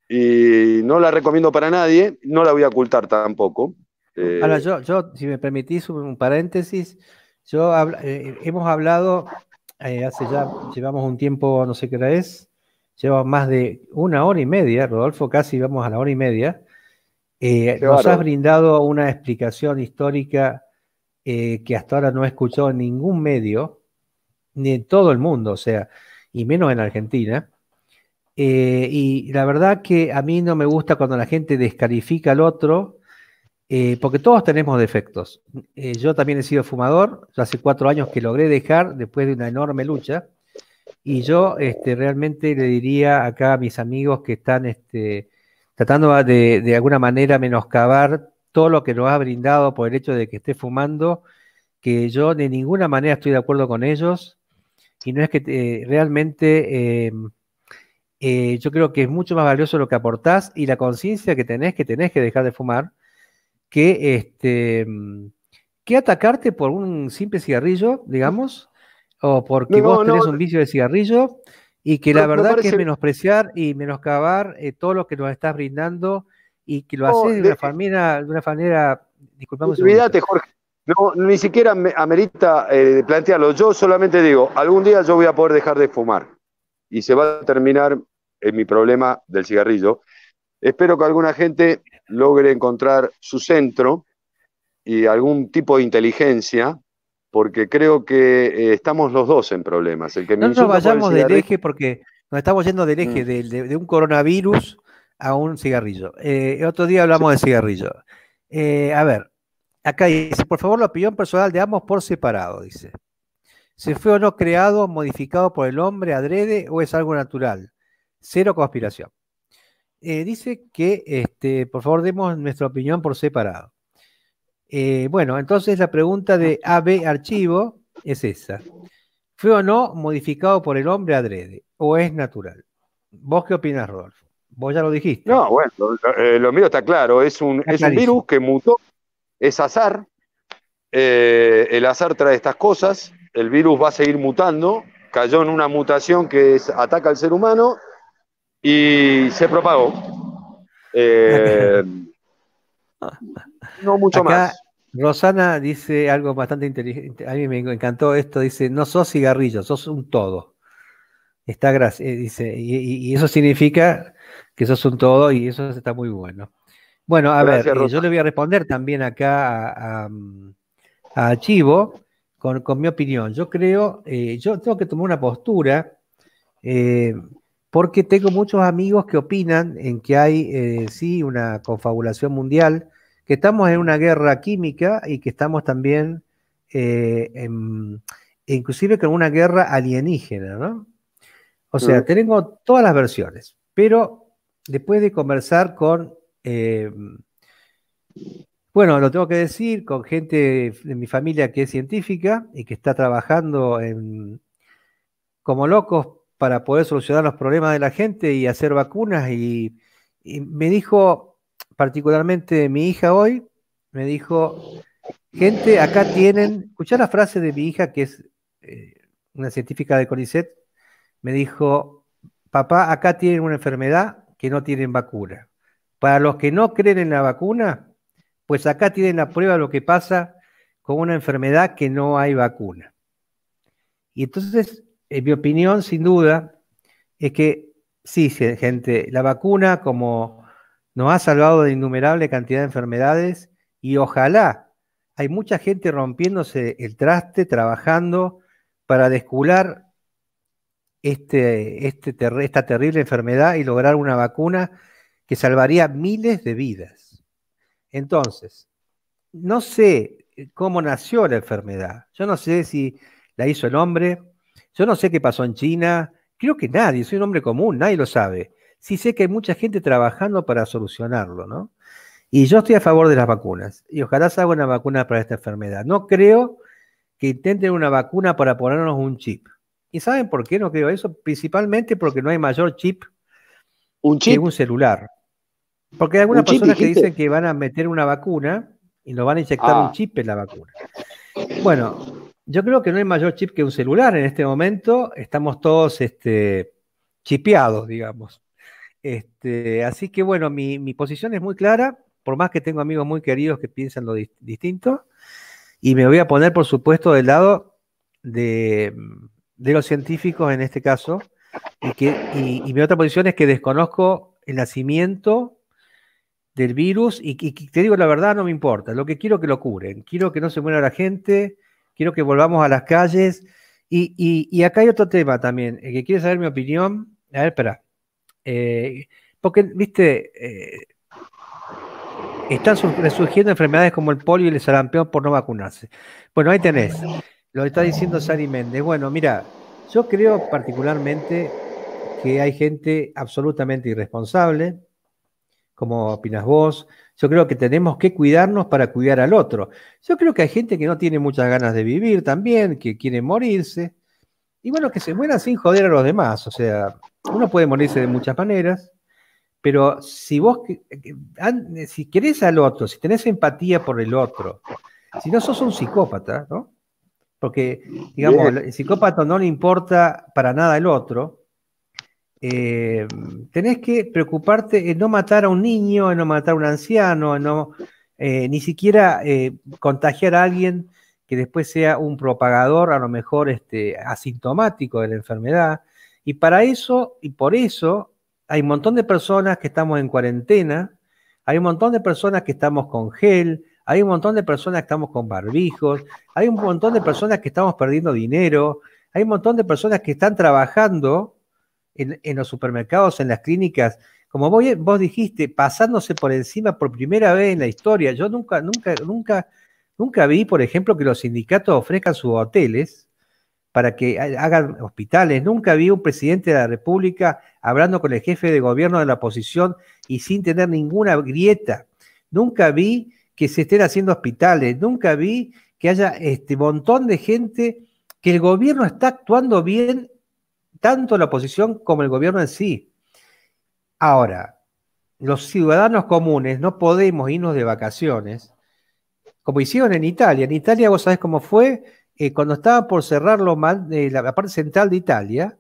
Speaker 2: Y no la recomiendo para nadie, no la voy a ocultar tampoco. Eh, Ahora,
Speaker 1: yo, si me permitís un paréntesis, yo eh, hemos hablado hace ya, llevamos un tiempo, no sé qué hora es, lleva más de una hora y media, Rodolfo, casi vamos a la hora y media, eh, nos has brindado una explicación histórica eh, que hasta ahora no he escuchado en ningún medio, ni en todo el mundo, o sea, y menos en Argentina. Eh, y la verdad que a mí no me gusta cuando la gente descalifica al otro, porque todos tenemos defectos. yo también he sido fumador, hace cuatro años que logré dejar después de una enorme lucha, y yo este, realmente le diría acá a mis amigos que están este, tratando de, de alguna manera menoscabar todo lo que nos ha brindado por el hecho de que esté fumando, que yo de ninguna manera estoy de acuerdo con ellos. Y no es que realmente em, eh, yo creo que es mucho más valioso lo que aportás y la conciencia que tenés que tenés que dejar de fumar que este em, que atacarte por un simple cigarrillo, digamos, o porque vos tenés un vicio de cigarrillo y que la verdad es que menospreciar y menoscabar eh, todo lo que nos estás brindando y que lo haces de, una manera, de una Olvídate, Jorge,
Speaker 2: ni siquiera amerita eh, plantearlo. Yo solamente digo, algún día yo voy a poder dejar de fumar y se va a terminar eh, mi problema del cigarrillo. Espero que alguna gente logre encontrar su centro y algún tipo de inteligencia porque creo que eh, estamos los dos en problemas. no nos vayamos del eje
Speaker 1: porque nos estamos yendo del eje mm. de, un coronavirus a un cigarrillo. Eh, otro día hablamos de cigarrillo. Eh, a ver, acá dice, por favor, la opinión personal de ambos por separado, dice. ¿Se fue o no creado, modificado por el hombre adrede o es algo natural? Cero conspiración. dice que, este, por favor, demos nuestra opinión por separado. Eh, bueno, entonces la pregunta de AB ah. Archivo es esa. ¿Fue o no modificado por el hombre adrede? ¿O es natural? ¿Vos qué opinas, Rodolfo? Vos ya lo dijiste.
Speaker 2: No, bueno, lo, eh, mío está claro. Es un, virus que mutó, es azar. Eh, el azar trae estas cosas. El virus va a seguir mutando. Cayó en una mutación que ataca al ser humano y se propagó. *laughs* Eh,
Speaker 1: ah. No mucho más. Rosana dice algo bastante inteligente. A mí me encantó esto. Dice, no sos cigarrillo, sos un todo. Está gracias. Eh, dice, y, eso significa que sos un todo y eso está muy bueno. Bueno, a ver, eh, yo le voy a responder también acá a, Chivo con, mi opinión. Yo creo, eh, yo tengo que tomar una postura porque tengo muchos amigos que opinan en que hay, sí, una confabulación mundial que estamos en una guerra química y que estamos también, eh, inclusive con una guerra alienígena, ¿no? O sea, mm. tengo todas las versiones, pero después de conversar con, eh, bueno, lo tengo que decir, con gente de mi familia que es científica y que está trabajando como locos para poder solucionar los problemas de la gente y hacer vacunas, y me dijo, particularmente mi hija hoy me dijo, gente, acá tienen, escuchá la frase de mi hija que es eh, una científica de Conicet, me dijo, papá, acá tienen una enfermedad que no tienen vacuna. Para los que no creen en la vacuna, pues acá tienen la prueba de lo que pasa con una enfermedad que no hay vacuna. Y entonces, en mi opinión, sin duda, es que sí, gente, la vacuna como nos ha salvado de innumerable cantidad de enfermedades y ojalá hay mucha gente rompiéndose el traste, trabajando para descular este, este esta terrible enfermedad y lograr una vacuna que salvaría miles de vidas. Entonces, no sé eh, cómo nació la enfermedad. Yo no sé si la hizo el hombre. Yo no sé qué pasó en China. Creo que nadie, soy un hombre común, nadie lo sabe sí sé que hay mucha gente trabajando para solucionarlo, ¿no? Y yo estoy a favor de las vacunas. Y ojalá salga una vacuna para esta enfermedad. No creo que intenten una vacuna para ponernos un chip. ¿Y saben por qué no creo eso? Principalmente porque no hay mayor chip, ¿Un chip? que un celular. Porque hay algunas personas que dicen que van a meter una vacuna y nos van a inyectar un ah. chip en la vacuna. Bueno, yo creo que no hay mayor chip que un celular en este momento. Estamos todos este, chipeados, digamos. Este, así que bueno, mi, posición es muy clara, por más que tengo amigos muy queridos que piensan lo distinto, y me voy a poner, por supuesto, del lado de, los científicos en este caso, y, mi otra posición es que desconozco el nacimiento del virus y, te digo la verdad, no me importa. Lo que quiero que lo curen, quiero que no se muera la gente, quiero que volvamos a las calles. Y, acá hay otro tema también, el que quiere saber mi opinión. A ver, espera. Eh, porque, viste, eh, están resurgiendo enfermedades como el polio y el sarampión por no vacunarse. Bueno, ahí tenés, lo está diciendo Sari Méndez. Bueno, mira, yo creo particularmente que hay gente absolutamente irresponsable, como opinas vos. Yo creo que tenemos que cuidarnos para cuidar al otro. Yo creo que hay gente que no tiene muchas ganas de vivir también, que quiere morirse. Y bueno, que se muera sin joder a los demás. O sea, uno puede morirse de muchas maneras, pero si vos, si querés al otro, si tenés empatía por el otro, si no sos un psicópata, ¿no? Porque, digamos, el psicópata no le importa para nada el otro, eh, tenés que preocuparte en no matar a un niño, en no matar a un anciano, eh, ni siquiera eh, contagiar a alguien que después sea un propagador, a lo mejor este, asintomático de la enfermedad. Y para eso, y por eso, hay un montón de personas que estamos en cuarentena, hay un montón de personas que estamos con gel, hay un montón de personas que estamos con barbijos, hay un montón de personas que estamos perdiendo dinero, hay un montón de personas que están trabajando en, los supermercados, en las clínicas, como vos, vos, dijiste, pasándose por encima por primera vez en la historia. Yo nunca, nunca, nunca, nunca vi, por ejemplo, que los sindicatos ofrezcan sus hoteles para que hagan hospitales. Nunca vi un presidente de la República hablando con el jefe de gobierno de la oposición y sin tener ninguna grieta. Nunca vi que se estén haciendo hospitales. Nunca vi que haya este montón de gente que el gobierno está actuando bien, tanto la oposición como el gobierno en sí. Ahora, los ciudadanos comunes no podemos irnos de vacaciones, como hicieron en Italia. En Italia, vos sabés cómo fue, eh, cuando estaba por cerrar eh, la, parte central de Italia,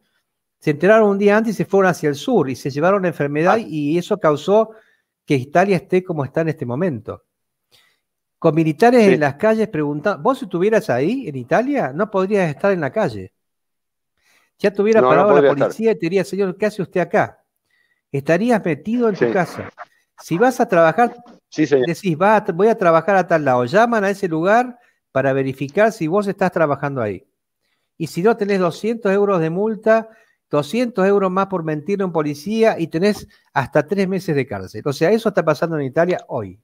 Speaker 1: se enteraron un día antes y se fueron hacia el sur y se llevaron la enfermedad ah. y eso causó que Italia esté como está en este momento. Con militares en las calles preguntando, vos si estuvieras ahí en Italia, no podrías estar en la calle. Ya tuviera parado la policía y te diría, señor, ¿qué hace usted acá? Estarías metido en tu casa. Si vas a trabajar, decís, voy a trabajar a tal lado, llaman a ese lugar para verificar si vos estás trabajando ahí. Y si no, tenés 200 euros de multa, 200 euros más por mentir a un policía y tenés hasta tres meses de cárcel. O sea, eso está pasando en Italia hoy.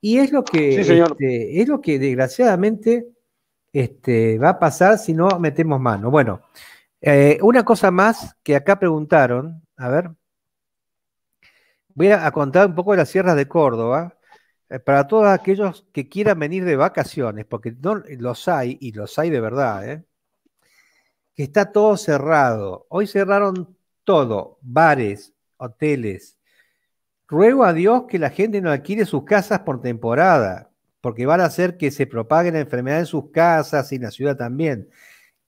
Speaker 1: Y es lo que, este, es lo que desgraciadamente este, va a pasar si no metemos mano. Bueno, eh, una cosa más que acá preguntaron, a ver, voy a, contar un poco de las sierras de Córdoba. Eh, para todos aquellos que quieran venir de vacaciones, porque no, los hay y los hay de verdad, ¿eh? que está todo cerrado. Hoy cerraron todo, bares, hoteles. Ruego a Dios que la gente no adquiere sus casas por temporada, porque van a hacer que se propague la enfermedad en sus casas y en la ciudad también.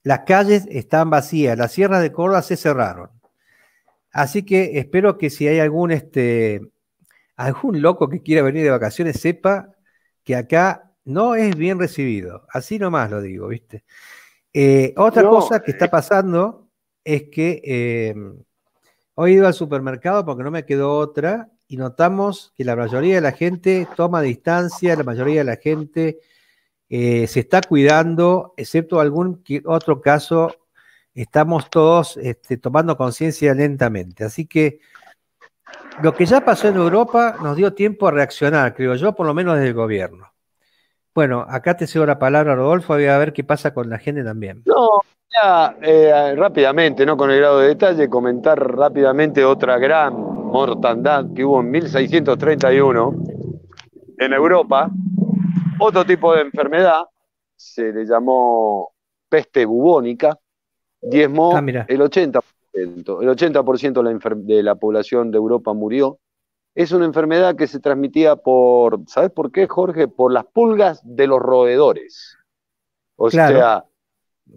Speaker 1: Las calles están vacías, las sierras de Córdoba se cerraron. Así que espero que si hay algún este, algún loco que quiera venir de vacaciones sepa que acá no es bien recibido. Así nomás lo digo, ¿viste? Eh, otra cosa que está eh. pasando es que em, hoy he ido al supermercado porque no me quedó otra y notamos que la mayoría de la gente toma distancia, la mayoría de la gente eh, se está cuidando, excepto algún otro caso, estamos todos este, tomando conciencia lentamente. Así que lo que ya pasó en Europa nos dio tiempo a reaccionar, creo yo, por lo menos desde el gobierno. Bueno, acá te cedo la palabra, Rodolfo, voy a ver qué pasa con la gente también.
Speaker 2: No, eh, rápidamente, no con el grado de detalle, comentar rápidamente otra gran mortandad que hubo en 1631 en Europa. Otro tipo de enfermedad se le llamó peste bubónica, diezmó ah, el 80% el 80% de la población de Europa murió. Es una enfermedad que se transmitía por, ¿sabes por qué, Jorge? Por las pulgas de los roedores. O sea,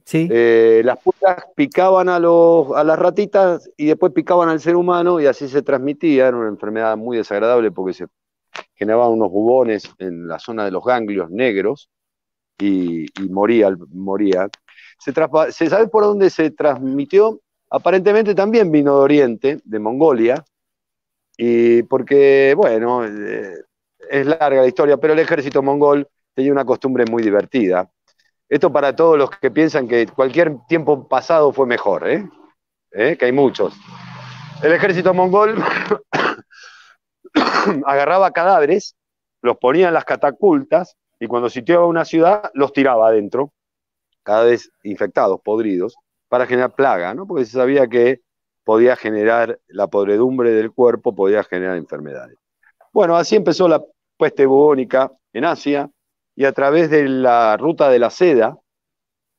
Speaker 2: sí. Eh, las pulgas picaban a, los, a las ratitas y después picaban al ser humano y así se transmitía. Era una enfermedad muy desagradable porque se generaban unos bubones en la zona de los ganglios negros y, moría, moría. ¿Se sabe por dónde se transmitió? aparentemente también vino de Oriente, de Mongolia, y porque, bueno, eh, es larga la historia, pero el ejército mongol tenía una costumbre muy divertida. Esto para todos los que piensan que cualquier tiempo pasado fue mejor, ¿eh? ¿Eh? que hay muchos. El ejército mongol *coughs* agarraba cadáveres, los ponía en las catacultas y cuando sitiaba una ciudad los tiraba adentro, cada vez infectados, podridos para generar plaga, ¿no? Porque se sabía que podía generar la podredumbre del cuerpo, podía generar enfermedades. Bueno, así empezó la peste bubónica en Asia y a través de la ruta de la seda,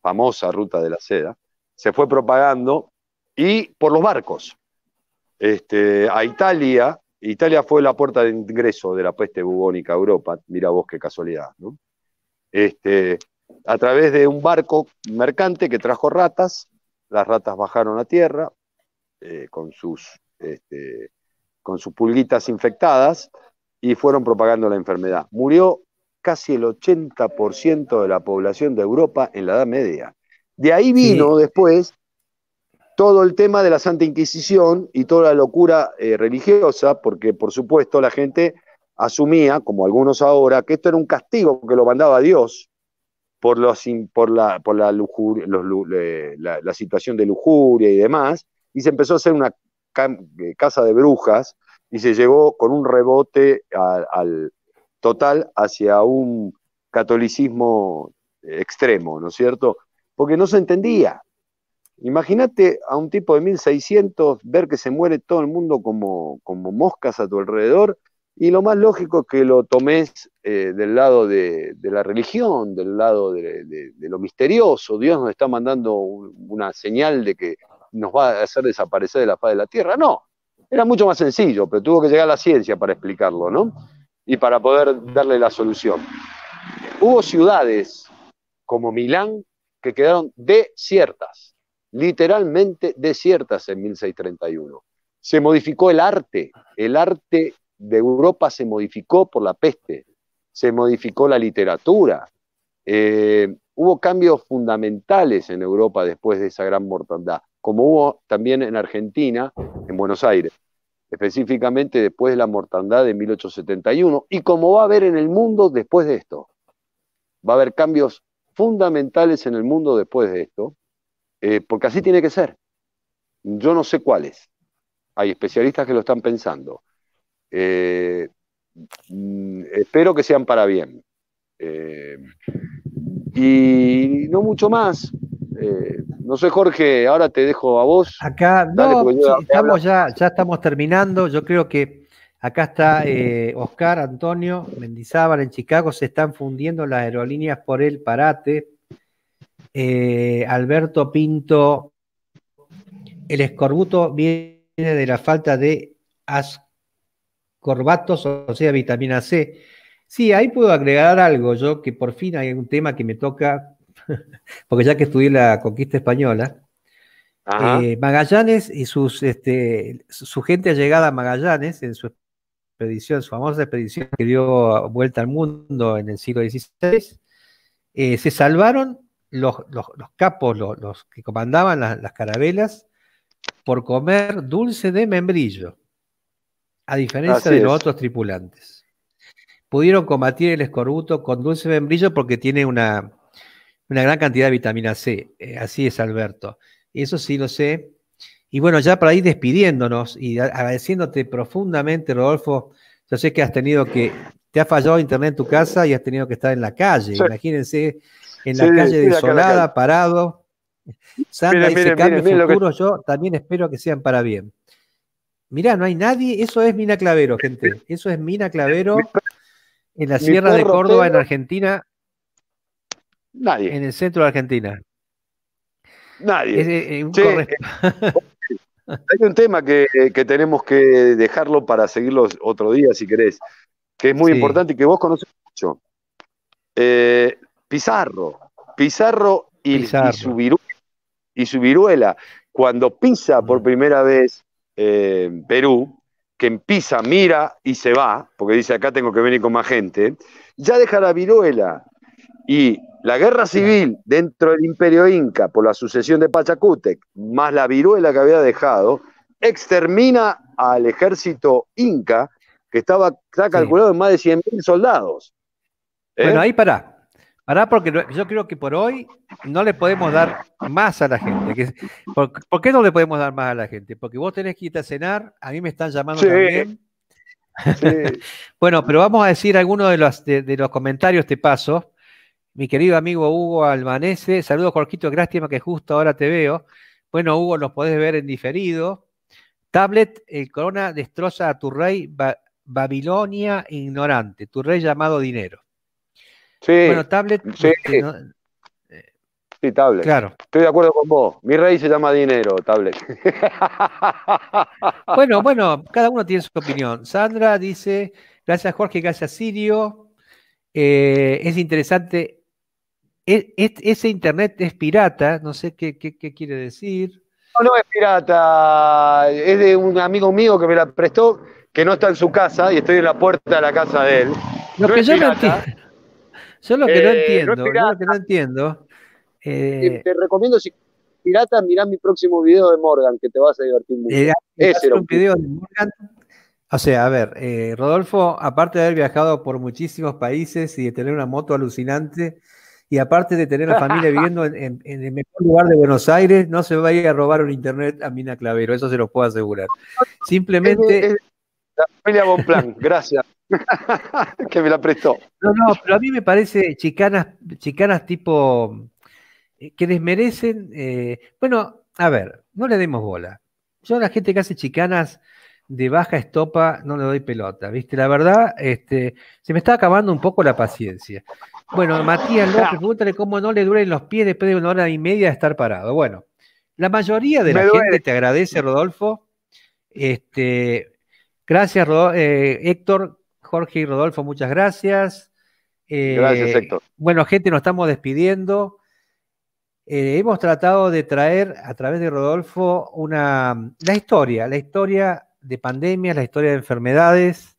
Speaker 2: famosa ruta de la seda, se fue propagando y por los barcos. Este, a Italia, Italia fue la puerta de ingreso de la peste bubónica a Europa, mira vos qué casualidad, ¿no? Este, a través de un barco mercante que trajo ratas las ratas bajaron a tierra eh, con, sus, este, con sus pulguitas infectadas y fueron propagando la enfermedad. Murió casi el 80% de la población de Europa en la Edad Media. De ahí vino después todo el tema de la Santa Inquisición y toda la locura eh, religiosa, porque por supuesto la gente asumía, como algunos ahora, que esto era un castigo que lo mandaba Dios por, por, la, la, situación de lujuria y demás, y se empezó a hacer una eh, casa de brujas y se llegó con un rebote al, total hacia un catolicismo extremo, ¿no es cierto? Porque no se entendía. Imagínate a un tipo de 1600 ver que se muere todo el mundo como, como moscas a tu alrededor y lo más lógico es que lo tomes eh, del lado de, la religión, del lado de, lo misterioso. Dios nos está mandando una señal de que nos va a hacer desaparecer de la faz de la tierra. No, era mucho más sencillo, pero tuvo que llegar la ciencia para explicarlo, ¿no? Y para poder darle la solución. Hubo ciudades como Milán que quedaron desiertas, literalmente desiertas en 1631. Se modificó el arte, el arte de Europa se modificó por la peste, se modificó la literatura. Eh, hubo cambios fundamentales en Europa después de esa gran mortandad, como hubo también en Argentina, en Buenos Aires, específicamente después de la mortandad de 1871, y como va a haber en el mundo después de esto. Va a haber cambios fundamentales en el mundo después de esto, eh, porque así tiene que ser. Yo no sé cuáles. Hay especialistas que lo están pensando. Eh, mm, espero que sean para bien. Eh, y no mucho más. Eh, no sé, Jorge, ahora te dejo a vos.
Speaker 1: Acá, estamos ya, ya estamos terminando. Yo creo que acá está Oscar, Antonio, Mendizábal en Chicago. Se están fundiendo las aerolíneas por el parate. Alberto Pinto, el escorbuto viene de la falta de asco corbatos, o sea, vitamina C. Sí, ahí puedo agregar algo, yo que por fin hay un tema que me toca, *laughs* porque ya que estudié la conquista española, eh, Magallanes y sus, este, su gente llegada a Magallanes en su expedición, su famosa expedición que dio vuelta al mundo en el siglo XVI, eh, se salvaron los, capos, los, que comandaban las carabelas, por comer dulce de membrillo a diferencia de los otros tripulantes. Pudieron combatir el escorbuto con dulce membrillo porque tiene una, gran cantidad de vitamina C. Eh, así es, Alberto. Eso sí lo sé. Y bueno, ya para ir despidiéndonos y agradeciéndote profundamente, Rodolfo, yo sé que has tenido que, te ha fallado internet en tu casa y has tenido que estar en la calle. Imagínense, en la calle desolada, parado. Santa y se yo también espero que sean para bien. Mirá, no hay nadie. Eso es Mina Clavero, gente. Eso es Mina Clavero en la Sierra de Córdoba, en Argentina. Nadie. En el centro de Argentina. Nadie. Eh, eh, eh, hay un tema que,
Speaker 2: tenemos que dejarlo para seguirlo otro día, si querés, que es muy importante y que vos conoces mucho. Pizarro. Pizarro su y su viruela. Cuando pisa por mm. primera vez eh, Perú, que empieza, mira y se va, porque dice acá tengo que venir con más gente, ya deja la viruela. Y la guerra civil dentro del imperio inca por la sucesión de Pachacútec, más la viruela que había dejado, extermina al ejército inca que estaba está calculado en más de 100.000 soldados.
Speaker 1: ¿Eh? Bueno, ahí para Pará, Porque yo creo que por hoy no le podemos dar más a la gente. ¿Por, qué no le podemos dar más a la gente? Porque vos tenés que irte a cenar, a mí me están llamando también. Sí. *laughs* bueno, pero vamos a decir algunos de los, de, los comentarios, te paso. Mi querido amigo Hugo Almanese, saludos Jorquito, gracias. que justo ahora te veo. Bueno, Hugo, los podés ver en diferido. Tablet, el corona destroza a tu rey Babilonia ignorante, tu rey llamado dinero. Sí, bueno, tablet. Este,
Speaker 2: eh, sí. tablet. Claro. Estoy de acuerdo con vos. Mi rey se llama dinero, tablet. *laughs*
Speaker 1: bueno, bueno, cada uno tiene su opinión. Sandra dice, gracias Jorge, gracias Sirio. Eh, es interesante. E, ese internet es pirata, no sé qué, quiere decir.
Speaker 2: No, no es pirata, es de un amigo mío que me la prestó, que no está en su casa y estoy en la puerta de la casa de él.
Speaker 1: no que yo pirata. Yo lo que no eh, entiendo, eh, Te,
Speaker 2: recomiendo si pirata, mirá mi próximo video de Morgan, que te vas a divertir mucho. Eh, video de
Speaker 1: O sea, a ver, Rodolfo, aparte de haber viajado por muchísimos países y de tener una moto alucinante, y aparte de tener la familia *laughs* viviendo en, el mejor lugar de Buenos Aires, no se vaya a robar un internet a Mina Clavero, eso se los puedo asegurar. Simplemente. la familia Bonplan, gracias que me la prestó. No, no, pero a mí me parece chicanas, chicanas tipo eh, que desmerecen. Eh, bueno, a ver, no le demos bola. Yo a la gente que hace chicanas de baja estopa no le doy pelota, ¿viste? La verdad, este, se me está acabando un poco la paciencia. Bueno, Matías López, *laughs* pregúntale cómo no le duelen los pies después de una hora y media de estar parado. Bueno, la mayoría de la gente te agradece, Rodolfo. Este, gracias, eh, Héctor, Jorge y Rodolfo, muchas gracias. Eh, gracias, Héctor. Bueno, gente, nos estamos despidiendo. Eh, hemos tratado de traer a través de Rodolfo una, la historia, la historia de pandemias, la historia de enfermedades.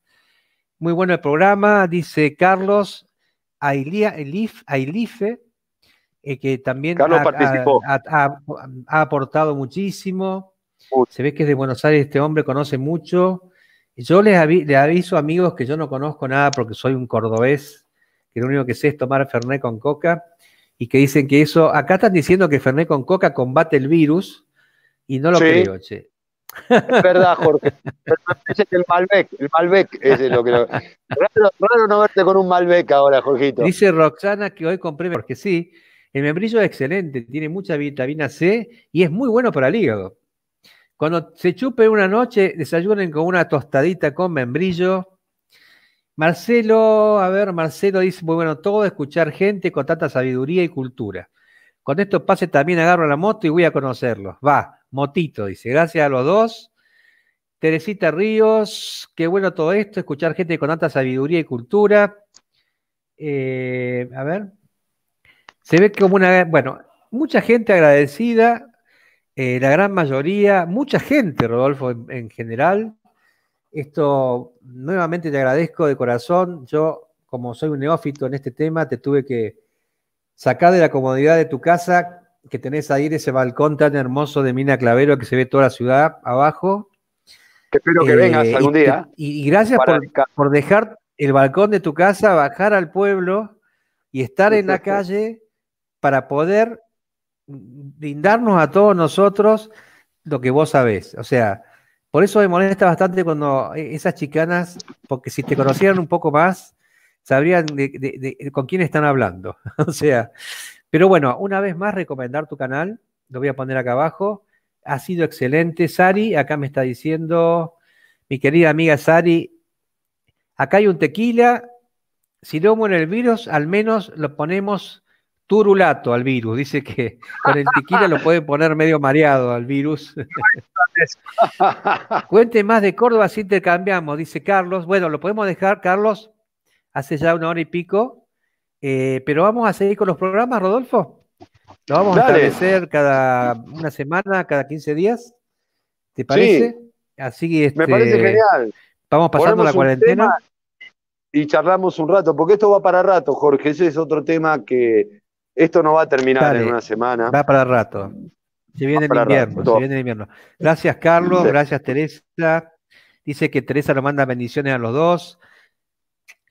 Speaker 1: Muy bueno el programa, dice Carlos Elif, Ailife, eh, que también ha, aportado muchísimo. Se ve que es de Buenos Aires este hombre, conoce mucho. Yo les, aviso, amigos, que yo no conozco nada porque soy un cordobés, que lo único que sé es tomar Fernet con coca, y que dicen que eso. Acá están diciendo que Fernet con coca combate el virus, y no lo creo, che. Es verdad,
Speaker 2: Jorge. Pero es el Malbec, el Malbec es lo que. Raro, raro, no verte con un Malbec ahora, Jorgito.
Speaker 1: Dice Roxana que hoy compré, porque sí, el membrillo es excelente, tiene mucha vitamina C y es muy bueno para el hígado. Cuando se chupe una noche, desayunen con una tostadita con membrillo. Marcelo, a ver, Marcelo dice, muy bueno todo, escuchar gente con tanta sabiduría y cultura. Con esto pase también agarro la moto y voy a conocerlos. Va, motito, dice. Gracias a los dos. Teresita Ríos, qué bueno todo esto, escuchar gente con tanta sabiduría y cultura. Eh, a ver. Se ve como una... Bueno, mucha gente agradecida eh, la gran mayoría, mucha gente, Rodolfo, en, general. Esto nuevamente te agradezco de corazón. Yo, como soy un neófito en este tema, te tuve que sacar de la comodidad de tu casa, que tenés ahí ese balcón tan hermoso de Mina Clavero que se ve toda la ciudad abajo. espero que eh, vengas algún día. Y, gracias por, dejar el balcón de tu casa, bajar al pueblo y estar en la calle para poder brindarnos a todos nosotros lo que vos sabés. O sea, por eso me molesta bastante cuando e-, esas chicanas, porque si te conocieran un poco más, sabrían con quién están hablando. *laughs* o sea, pero bueno, una vez más recomendar tu canal, lo voy a poner acá abajo. Ha sido excelente, Sari, acá me está diciendo, mi querida amiga Sari, acá hay un tequila, si no muere el virus, al menos lo ponemos turulato al virus. Dice que *laughs* con el tequila lo pueden poner medio mareado al virus. *laughs* Cuente más de Córdoba si intercambiamos, dice Carlos. Bueno, lo podemos dejar, Carlos, hace ya una hora y pico. Eh, pero vamos a seguir con los programas, Rodolfo. Lo vamos a establecer cada una semana, cada 15 días.
Speaker 2: ¿Te parece?
Speaker 1: Así Me parece este, genial. Vamos pasando la cuarentena.
Speaker 2: Y charlamos un rato, porque esto va para rato, Jorge. Ese es otro tema que esto no va a terminar en una semana. Va
Speaker 1: para rato. Se viene, el invierno, rato. se viene el invierno. Gracias, Carlos. Gracias, Teresa. Dice que Teresa lo manda bendiciones a los dos.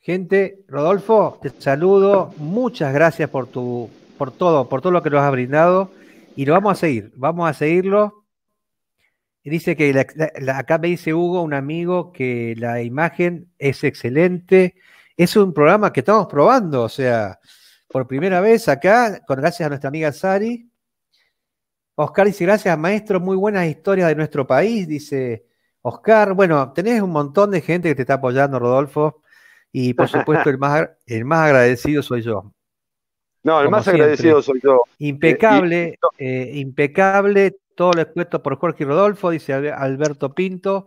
Speaker 1: Gente, Rodolfo, te saludo. Muchas gracias por tu, por todo, por todo lo que nos has brindado. Y lo vamos a seguir, vamos a seguirlo. dice que acá me dice Hugo, un amigo, que la imagen es excelente. Es un programa que estamos probando, o sea, por primera vez acá, con gracias a nuestra amiga Sari. Oscar dice, gracias maestro, muy buenas historias de nuestro país, dice Oscar. Bueno, tenés un montón de gente que te está apoyando, Rodolfo, y por *laughs* supuesto el más, el más agradecido soy yo.
Speaker 2: No, el más agradecido soy yo. Impecable,
Speaker 1: eh, eh, impecable todo lo expuesto por Jorge y Rodolfo, dice Alberto Pinto.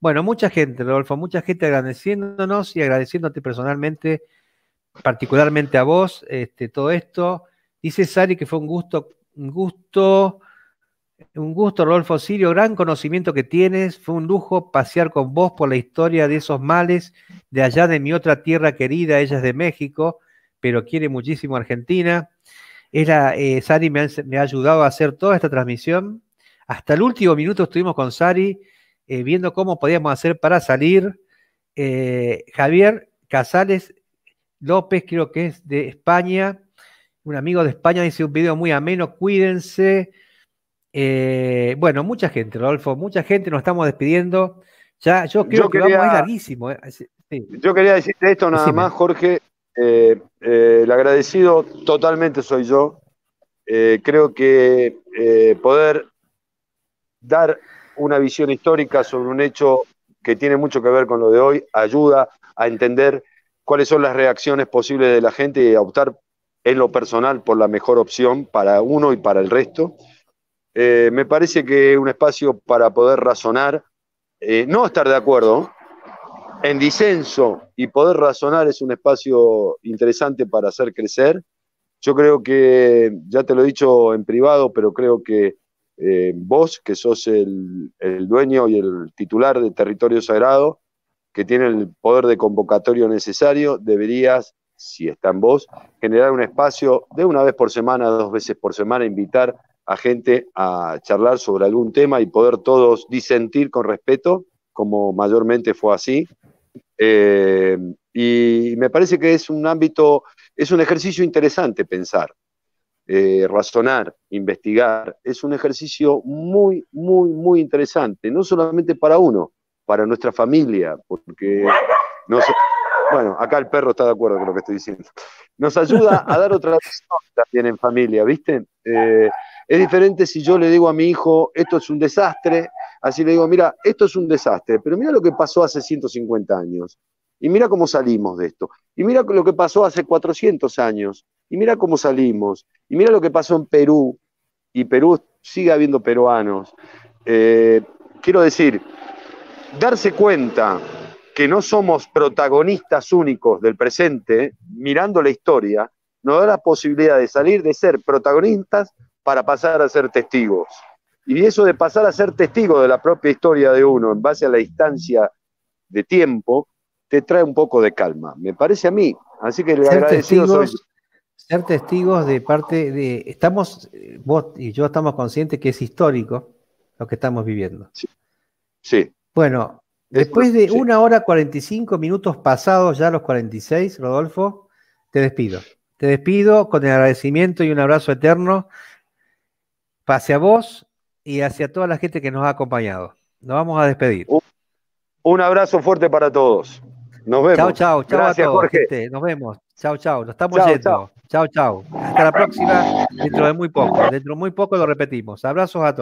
Speaker 1: Bueno, mucha gente, Rodolfo, mucha gente agradeciéndonos y agradeciéndote personalmente particularmente a vos este, todo esto. Dice Sari que fue un gusto, un gusto, un gusto, Rodolfo Sirio, gran conocimiento que tienes. Fue un lujo pasear con vos por la historia de esos males de allá de mi otra tierra querida, ella es de México, pero quiere muchísimo Argentina. Era, eh, Sari me ha, ayudado a hacer toda esta transmisión. Hasta el último minuto estuvimos con Sari eh, viendo cómo podíamos hacer para salir. Eh, Javier Casales López, creo que es de España. Un amigo de España dice un video muy ameno, cuídense. Eh, bueno, mucha gente, Rodolfo, mucha gente, nos estamos despidiendo. Ya, yo creo que vamos a ir larguísimo. Eh,
Speaker 2: yo quería decirte esto nada más, Jorge. Eh, el agradecido totalmente soy yo. creo que poder dar una visión histórica sobre un hecho que tiene mucho que ver con lo de hoy ayuda a entender cuáles son las reacciones posibles de la gente y optar en lo personal por la mejor opción para uno y para el resto. Eh, me parece que un espacio para poder razonar, eh, no estar de acuerdo, en disenso y poder razonar es un espacio interesante para hacer crecer. Yo creo que, ya te lo he dicho en privado, pero creo que eh, vos, que sos el, el, dueño y el titular de Territorio Sagrado, que tiene el poder de convocatorio necesario, deberías, si está en vos, generar un espacio de una vez por semana, dos veces por semana, invitar a gente a charlar sobre algún tema y poder todos disentir con respeto, como mayormente fue así. Eh, y me parece que es un ámbito, es un ejercicio interesante pensar, eh, razonar, investigar. Es un ejercicio muy, muy, muy interesante, no solamente para uno, para nuestra familia, porque bueno, acá el perro está de acuerdo con lo que estoy diciendo. Nos ayuda a dar otra visión también en familia, ¿viste? Eh, es diferente si yo le digo a mi hijo, esto es un desastre, así le digo, mira, esto es un desastre, pero mira lo que pasó hace 150 años, y mira cómo salimos de esto, y mira lo que pasó hace 400 años, y mira cómo salimos, y mira lo que pasó en Perú, y Perú sigue habiendo peruanos. Eh, quiero decir, darse cuenta que no somos protagonistas únicos del presente, mirando la historia, nos da la posibilidad de salir de ser protagonistas para pasar a ser testigos. Y eso de pasar a ser testigo de la propia historia de uno en base a la distancia de tiempo, te trae un poco de calma, me parece a mí. Así que le ser testigos,
Speaker 1: Ser testigos de parte de... Estamos, vos y yo estamos conscientes que es histórico lo que estamos viviendo. Sí. sí. Bueno, después de una hora 45 minutos pasados ya los 46, Rodolfo, te despido. Te despido con el agradecimiento y un abrazo eterno hacia vos y hacia toda la gente que nos ha acompañado. Nos vamos a despedir.
Speaker 2: Un, abrazo fuerte para todos. Nos vemos. Chao, chao, chao Gracias, Jorge.
Speaker 1: Nos vemos. Chao, chao. Nos estamos chau, yendo. Chao, chao. Hasta la próxima, dentro de muy poco. Dentro de muy poco lo repetimos. Abrazos a todos.